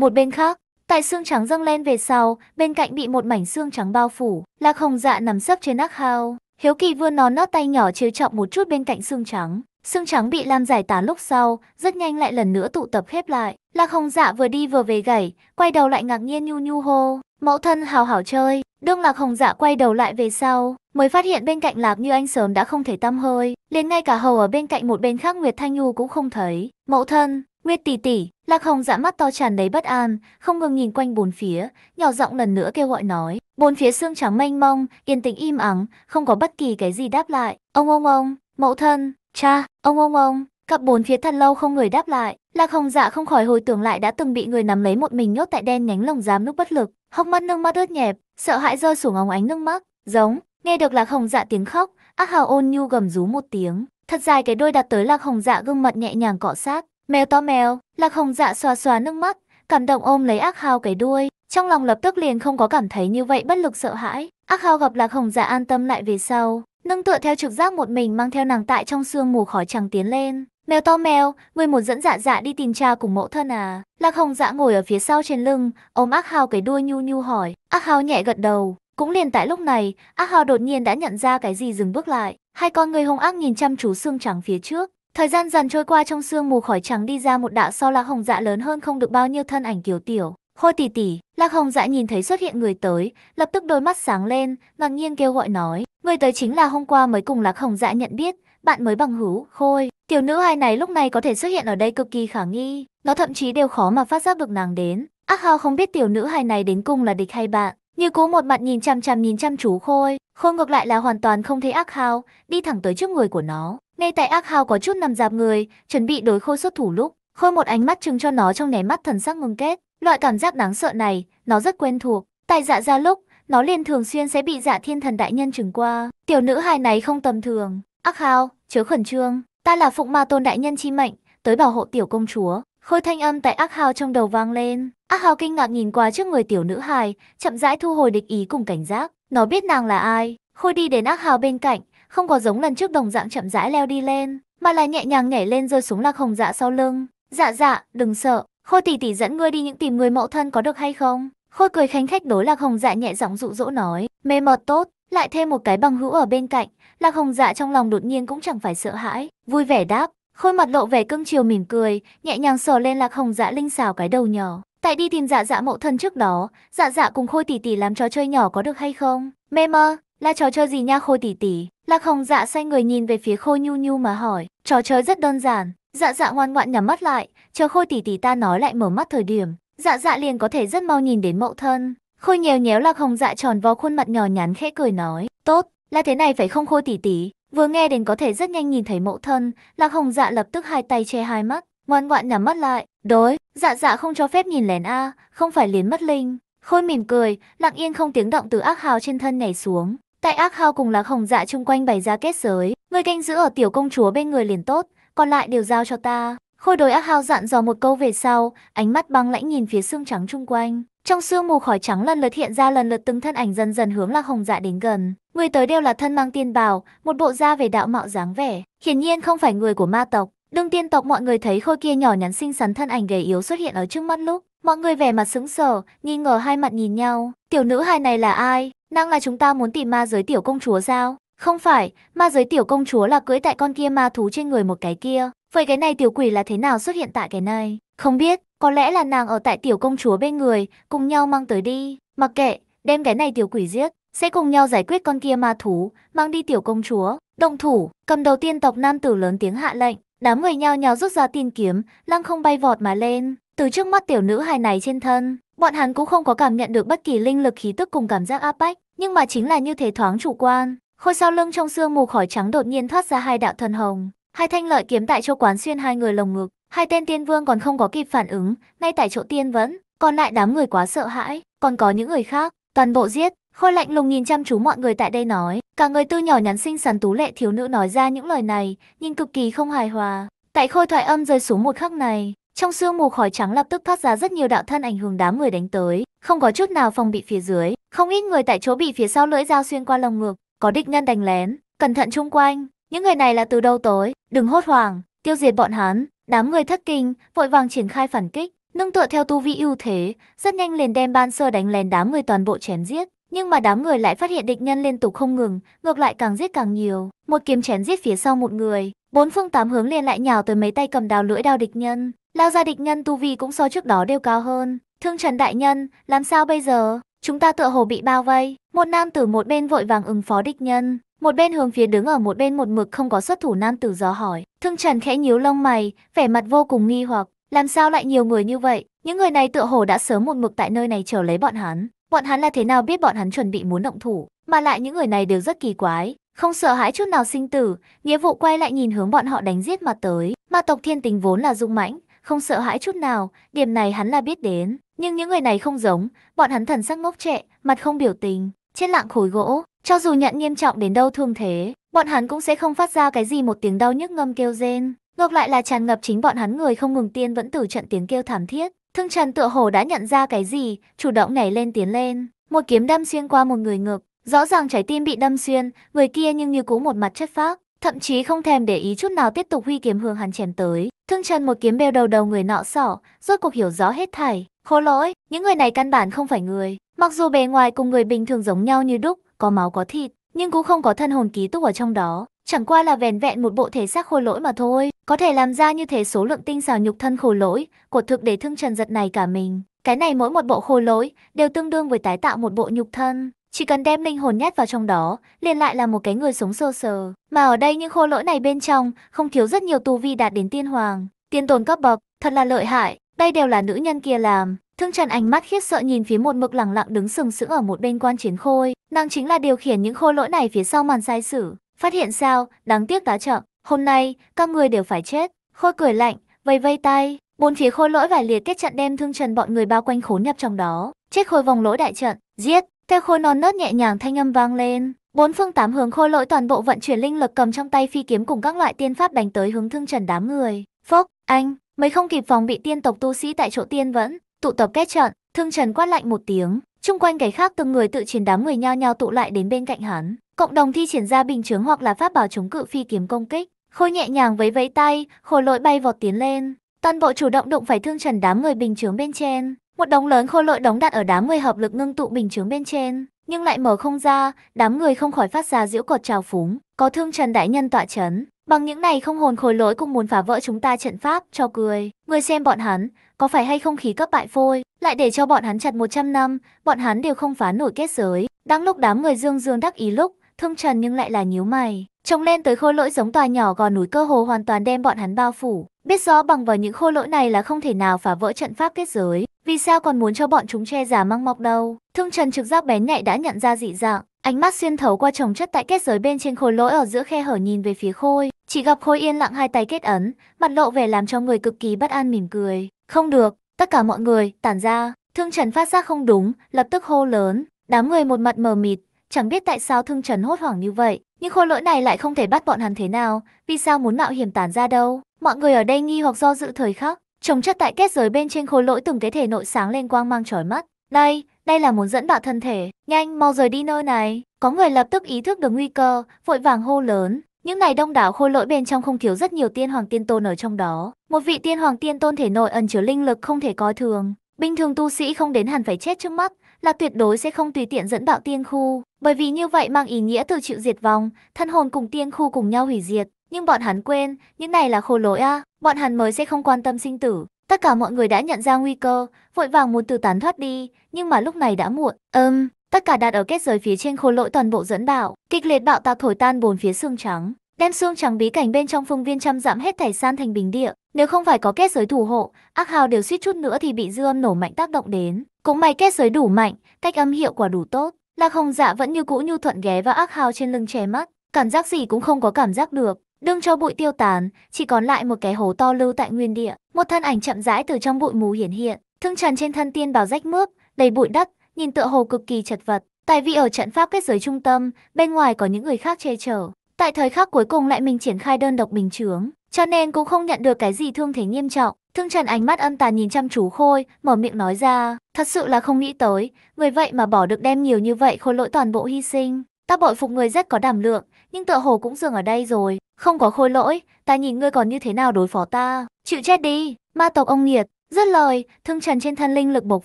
Một bên khác, tại xương trắng dâng lên về sau, bên cạnh bị một mảnh xương trắng bao phủ, lạc hồng dạ nằm sấp trên ác hao. Hiếu kỳ vươn nó nót tay nhỏ trêu trọng một chút bên cạnh xương trắng. Xương trắng bị Lam giải tán lúc sau, rất nhanh lại lần nữa tụ tập khép lại. Lạc hồng dạ vừa đi vừa về gảy, quay đầu lại ngạc nhiên nhu nhu hô. Mẫu thân hào hảo chơi, đương lạc hồng dạ quay đầu lại về sau, mới phát hiện bên cạnh lạc như anh sớm đã không thể tâm hơi. liền ngay cả hầu ở bên cạnh một bên khác Nguyệt Thanh Nhu cũng không thấy. Mẫu thân, Nguyệt tỷ tỷ, Lạc Hồng dã mắt to tràn đầy bất an, không ngừng nhìn quanh bốn phía, nhỏ giọng lần nữa kêu gọi nói. Bốn phía xương trắng mênh mông, yên tĩnh im ắng, không có bất kỳ cái gì đáp lại. Ông ông ông, mẫu thân, cha, ông ông ông, cặp bốn phía thật lâu không người đáp lại. Lạc Hồng dạ không khỏi hồi tưởng lại đã từng bị người nắm lấy một mình nhốt tại đen nhánh lồng giám lúc bất lực, hốc mắt nước mắt ướt nhẹp, sợ hãi rơi xuống ống ánh nước mắt, giống, nghe được Lạc Hồng dạ tiếng khóc, Ác Hào ôn nhu gầm rú một tiếng, thật dài cái đôi đặt tới Lạc Hồng dạ gương mặt nhẹ nhàng cọ sát, Mèo to mèo, lạc hồng dạ xòa xòa nước mắt, cảm động ôm lấy ác hao cái đuôi. Trong lòng lập tức liền không có cảm thấy như vậy bất lực sợ hãi. Ác hao gặp lạc hồng dạ an tâm lại về sau. Nâng tựa theo trực giác một mình mang theo nàng tại trong sương mù khói chẳng tiến lên. Mèo to mèo, người một dẫn dạ dạ đi tìm cha cùng mẫu thân à. Lạc hồng dạ ngồi ở phía sau trên lưng, ôm ác hao cái đuôi nhu nhu hỏi. Ác hao nhẹ gật đầu. Cũng liền tại lúc này, ác hao đột nhiên đã nhận ra cái gì dừng bước lại. Hai con người hung ác nhìn chăm chú xương trắng phía trước. Thời gian dần trôi qua trong sương mù khỏi trắng đi ra một đạo so lạc hồng dạ lớn hơn không được bao nhiêu thân ảnh kiều tiểu. khôi tỷ tỷ, lạc hồng dạ nhìn thấy xuất hiện người tới, lập tức đôi mắt sáng lên, ngạc nhiên kêu gọi nói. Người tới chính là hôm qua mới cùng lạc hồng dạ nhận biết, bạn mới bằng hữu, khôi. Tiểu nữ hài này lúc này có thể xuất hiện ở đây cực kỳ khả nghi, nó thậm chí đều khó mà phát giác được nàng đến. Ác hao không biết tiểu nữ hài này đến cùng là địch hay bạn. Như cố một mặt nhìn chăm chăm nhìn chăm chú khôi, khôi ngược lại là hoàn toàn không thấy ác hao, đi thẳng tới trước người của nó. Ngay tại ác hào có chút nằm dạp người, chuẩn bị đối khôi xuất thủ lúc, khôi một ánh mắt chừng cho nó trong nẻ mắt thần sắc ngưng kết. Loại cảm giác đáng sợ này, nó rất quen thuộc. Tại dạ ra lúc, nó liền thường xuyên sẽ bị dạ thiên thần đại nhân chừng qua. Tiểu nữ hài này không tầm thường. Ác hào, chớ khẩn trương. Ta là phụng ma tôn đại nhân chi mệnh, tới bảo hộ tiểu công chúa. Khôi thanh âm tại ác hào trong đầu vang lên. Ác hào kinh ngạc nhìn qua trước người tiểu nữ hài, chậm rãi thu hồi địch ý cùng cảnh giác. Nó biết nàng là ai. Khôi đi đến ác hào bên cạnh, không có giống lần trước đồng dạng chậm rãi leo đi lên, mà là nhẹ nhàng nhảy lên rơi xuống lạc hồng dạ sau lưng. Dạ dạ, đừng sợ, khôi tỷ tỷ dẫn ngươi đi những tìm người mẫu thân có được hay không? Khôi cười khánh khách đối lạc hồng dạ nhẹ giọng dụ dỗ nói, mê mệt tốt, lại thêm một cái bằng hữu ở bên cạnh, lạc hồng dạ trong lòng đột nhiên cũng chẳng phải sợ hãi, vui vẻ đáp. Khôi mặt lộ vẻ cưng chiều mỉm cười, nhẹ nhàng sờ lên lạc hồng dạ linh xào cái đầu nhỏ. Tại đi tìm dạ dạ mẫu thân trước đó, dạ dạ cùng khôi tỷ tỷ làm trò chơi nhỏ có được hay không? Mê mơ, là trò chơi gì nha khôi tỷ tỷ? Lạc hồng dạ xoay người nhìn về phía khôi nhu nhu mà hỏi. Trò chơi rất đơn giản. Dạ dạ ngoan ngoãn nhắm mắt lại, chờ khôi tỷ tỷ ta nói lại mở mắt thời điểm. Dạ dạ liền có thể rất mau nhìn đến mẫu thân. Khôi nhéo nhéo lạc hồng dạ tròn vo khuôn mặt nhỏ nhắn khẽ cười nói. Tốt, là thế này phải không khôi tỷ tỷ? Vừa nghe đến có thể rất nhanh nhìn thấy mẫu thân, Lạc Hồng Dạ lập tức hai tay che hai mắt, ngoan ngoãn nhắm mắt lại, đối, dạ dạ không cho phép nhìn lén a, không phải liến mất linh. Khôi mỉm cười, lặng yên không tiếng động từ ác hào trên thân nhảy xuống, Tại ác hao cùng lạc hồng dạ chung quanh bày ra kết giới, người canh giữ ở tiểu công chúa bên người liền tốt, còn lại đều giao cho ta. Khôi đối ác hao dặn dò một câu về sau, ánh mắt băng lãnh nhìn phía xương trắng chung quanh. Trong sương mù khói trắng lần lượt hiện ra lần lượt từng thân ảnh dần dần hướng Lạc Hồng Dạ đến gần. Người tới đều là thân mang tiên bào, một bộ da về đạo mạo dáng vẻ, hiển nhiên không phải người của ma tộc. Đương tiên tộc mọi người thấy khôi kia nhỏ nhắn xinh xắn thân ảnh gầy yếu xuất hiện ở trước mắt lúc, mọi người vẻ mặt sững sờ, nghi ngờ hai mặt nhìn nhau, tiểu nữ hài này là ai? Năng là chúng ta muốn tìm ma giới tiểu công chúa sao? Không phải, ma giới tiểu công chúa là cưỡi tại con kia ma thú trên người một cái kia. Vậy cái này tiểu quỷ là thế nào xuất hiện tại cái này? Không biết, có lẽ là nàng ở tại tiểu công chúa bên người, cùng nhau mang tới đi. Mặc kệ, đem cái này tiểu quỷ giết, sẽ cùng nhau giải quyết con kia ma thú, mang đi tiểu công chúa. Đồng thủ, cầm đầu tiên tộc nam tử lớn tiếng hạ lệnh, đám người nhao nhao rút ra tiên kiếm, lăng không bay vọt mà lên, từ trước mắt tiểu nữ hài này trên thân, Bọn hắn cũng không có cảm nhận được bất kỳ linh lực khí tức cùng cảm giác áp bách, nhưng mà chính là như thế thoáng chủ quan. Khôi sao lưng trong xương mù khỏi trắng đột nhiên thoát ra hai đạo thân hồng, hai thanh lợi kiếm tại chỗ quán xuyên hai người lồng ngực, hai tên tiên vương còn không có kịp phản ứng, ngay tại chỗ tiên vẫn, còn lại đám người quá sợ hãi, còn có những người khác, toàn bộ giết. Khôi lạnh lùng nhìn chăm chú mọi người tại đây nói, cả người tư nhỏ nhắn xinh xắn tú lệ thiếu nữ nói ra những lời này, nhìn cực kỳ không hài hòa. Tại khôi thoại âm rơi xuống một khắc này, trong sương mù khói trắng lập tức thoát ra rất nhiều đạo thân ảnh hưởng đám người đánh tới, không có chút nào phòng bị phía dưới, không ít người tại chỗ bị phía sau lưỡi dao xuyên qua lồng ngực, có địch nhân đánh lén, cẩn thận chung quanh, những người này là từ đâu tới, đừng hốt hoảng, tiêu diệt bọn hắn. Đám người thất kinh, vội vàng triển khai phản kích, nương tựa theo tu vi ưu thế, rất nhanh liền đem ban sơ đánh lén đám người toàn bộ chém giết. Nhưng mà đám người lại phát hiện địch nhân liên tục không ngừng, ngược lại càng giết càng nhiều. Một kiếm chém giết phía sau một người, bốn phương tám hướng liền lại nhào tới mấy tay cầm đào lưỡi đao địch nhân. Lao ra địch nhân tu vi cũng so trước đó đều cao hơn. Thương Trần Đại Nhân, làm sao bây giờ? Chúng ta tựa hồ bị bao vây. Một nam tử một bên vội vàng ứng phó địch nhân. Một bên hướng phía đứng ở một bên một mực không có xuất thủ nam tử gió hỏi. Thương Trần khẽ nhíu lông mày, vẻ mặt vô cùng nghi hoặc. Làm sao lại nhiều người như vậy? Những người này tựa hồ đã sớm một mực tại nơi này chờ lấy bọn hắn. Bọn hắn là thế nào biết bọn hắn chuẩn bị muốn động thủ? Mà lại những người này đều rất kỳ quái. Không sợ hãi chút nào sinh tử, nghĩa vụ quay lại nhìn hướng bọn họ đánh giết mà tới. Ma tộc thiên tính vốn là dung mãnh, không sợ hãi chút nào, điểm này hắn là biết đến. Nhưng những người này không giống, bọn hắn thần sắc ngốc trệ, mặt không biểu tình, trên lạng khối gỗ. Cho dù nhận nghiêm trọng đến đâu thương thế, bọn hắn cũng sẽ không phát ra cái gì một tiếng đau nhức ngâm kêu rên. Ngược lại là tràn ngập chính bọn hắn người không ngừng tiên vẫn tử trận tiếng kêu thảm thiết. Thương Trần tựa hồ đã nhận ra cái gì, chủ động nhảy lên tiến lên, một kiếm đâm xuyên qua một người ngực, rõ ràng trái tim bị đâm xuyên, người kia nhưng như cũ một mặt chất phác, thậm chí không thèm để ý chút nào tiếp tục huy kiếm hướng hắn chém tới. Thương Trần một kiếm bêu đầu đầu người nọ sỏ, rốt cuộc hiểu rõ hết thảy. Khổ lỗi, những người này căn bản không phải người. Mặc dù bề ngoài cùng người bình thường giống nhau như đúc, có máu có thịt, nhưng cũng không có thân hồn ký túc ở trong đó. Chẳng qua là vẻn vẹn một bộ thể xác khôi lỗi mà thôi. Có thể làm ra như thế số lượng tinh xào nhục thân khổ lỗi, của thực để thương trần giật này cả mình. Cái này mỗi một bộ khôi lỗi đều tương đương với tái tạo một bộ nhục thân. Chỉ cần đem linh hồn nhét vào trong đó, liền lại là một cái người sống sơ sờ. Mà ở đây những khô lỗi này bên trong, không thiếu rất nhiều tu vi đạt đến tiên hoàng, tiên tồn cấp bậc, thật là lợi hại, đây đều là nữ nhân kia làm. Thương Trần ánh mắt khiếp sợ nhìn phía một mực lặng lặng đứng sừng sững ở một bên quan chiến khôi, nàng chính là điều khiển những khô lỗi này phía sau màn sai sử. Phát hiện sao, đáng tiếc tá chậm, hôm nay các người đều phải chết. Khôi cười lạnh, vây vây tay, bốn phía khôi lỗi vải liệt kết trận đem Thương Trần bọn người bao quanh khốn nhập trong đó. Chết khôi vòng lỗi đại trận, giết, theo khôi non nớt nhẹ nhàng thanh âm vang lên, bốn phương tám hướng khôi lỗi toàn bộ vận chuyển linh lực cầm trong tay phi kiếm cùng các loại tiên pháp đánh tới hướng thương trần đám người. Phốc, anh, mấy không kịp phòng bị tiên tộc tu sĩ tại chỗ tiên vẫn, tụ tập kết trận, thương trần quát lạnh một tiếng, chung quanh cái khác từng người tự chiến đám người nhao nhao tụ lại đến bên cạnh hắn, cộng đồng thi triển ra bình chướng hoặc là pháp bảo chống cự phi kiếm công kích. Khôi nhẹ nhàng vẫy vẫy tay, khôi lỗi bay vọt tiến lên, toàn bộ chủ động đụng phải thương trần đám người bình chướng bên trên một đống lớn khô lội đóng đặt ở đám người hợp lực ngưng tụ bình chướng bên trên, nhưng lại mở không ra, đám người không khỏi phát ra giễu cột trào phúng, có thương Trần Đại Nhân tọa chấn. Bằng những này không hồn khối lỗi cũng muốn phá vỡ chúng ta trận pháp, cho cười. Người xem bọn hắn, có phải hay không khí cấp bại phôi, lại để cho bọn hắn chặt 100 năm, bọn hắn đều không phá nổi kết giới. Đang lúc đám người dương dương đắc ý lúc, thương Trần nhưng lại là nhíu mày. Trông lên tới khôi lỗi giống tòa nhỏ gò núi cơ hồ hoàn toàn đem bọn hắn bao phủ. Biết rõ bằng vào những khôi lỗi này là không thể nào phá vỡ trận pháp kết giới, vì sao còn muốn cho bọn chúng che giả măng mọc đâu? Thương Trần trực giác bén nhạy đã nhận ra dị dạng, ánh mắt xuyên thấu qua trồng chất tại kết giới bên trên khối lỗi ở giữa khe hở nhìn về phía Khôi, chỉ gặp Khôi yên lặng hai tay kết ấn, mặt lộ vẻ làm cho người cực kỳ bất an mỉm cười. Không được, tất cả mọi người tản ra. Thương Trần phát giác không đúng, lập tức hô lớn, đám người một mặt mờ mịt, chẳng biết tại sao Thương Trần hốt hoảng như vậy, nhưng khối lỗi này lại không thể bắt bọn hắn thế nào, vì sao muốn mạo hiểm tản ra đâu? Mọi người ở đây nghi hoặc do dự thời khắc, Trồng chất tại kết giới bên trên khối lỗi từng cái thể nội sáng lên quang mang trói mắt. Đây, đây là muốn dẫn bạo thân thể. Nhanh, mau rời đi nơi này. Có người lập tức ý thức được nguy cơ, vội vàng hô lớn. Những này đông đảo khôi lỗi bên trong không thiếu rất nhiều tiên hoàng tiên tôn ở trong đó. Một vị tiên hoàng tiên tôn thể nội ẩn chứa linh lực không thể coi thường. Bình thường tu sĩ không đến hẳn phải chết trước mắt, là tuyệt đối sẽ không tùy tiện dẫn bạo tiên khu, bởi vì như vậy mang ý nghĩa từ chịu diệt vong, thân hồn cùng tiên khu cùng nhau hủy diệt, nhưng bọn hắn quên, những này là khô lỗi a, à. bọn hắn mới sẽ không quan tâm sinh tử. Tất cả mọi người đã nhận ra nguy cơ, vội vàng muốn từ tán thoát đi, nhưng mà lúc này đã muộn. Ừm, um, tất cả đặt ở kết giới phía trên khô lỗi toàn bộ dẫn đạo, kịch liệt bạo tạc thổi tan bồn phía xương trắng, đem xương trắng bí cảnh bên trong phương viên trăm dặm hết thảy san thành bình địa. Nếu không phải có kết giới thủ hộ, ác hào đều suýt chút nữa thì bị dư âm nổ mạnh tác động đến. Cũng may kết giới đủ mạnh, cách âm hiệu quả đủ tốt. Lạc không Dạ vẫn như cũ nhu thuận ghé vào ác hào trên lưng che mắt, cảm giác gì cũng không có cảm giác được. Đương cho bụi tiêu tán, chỉ còn lại một cái hố to lưu tại nguyên địa. Một thân ảnh chậm rãi từ trong bụi mù hiển hiện, thương trần trên thân tiên bào rách mướp, đầy bụi đất, nhìn tựa hồ cực kỳ chật vật. Tại vì ở trận pháp kết giới trung tâm, bên ngoài có những người khác che chở. Tại thời khắc cuối cùng lại mình triển khai đơn độc bình chướng, cho nên cũng không nhận được cái gì thương thế nghiêm trọng. Thương Trần ánh mắt âm tàn nhìn chăm chú Khôi, mở miệng nói ra, thật sự là không nghĩ tới, người vậy mà bỏ được đem nhiều như vậy khôi lỗi toàn bộ hy sinh. Ta bội phục người rất có đảm lượng, nhưng tựa hồ cũng dừng ở đây rồi. Không có khôi lỗi, ta nhìn ngươi còn như thế nào đối phó ta. Chịu chết đi, ma tộc ông nghiệt. Rất lời, thương trần trên thân linh lực bộc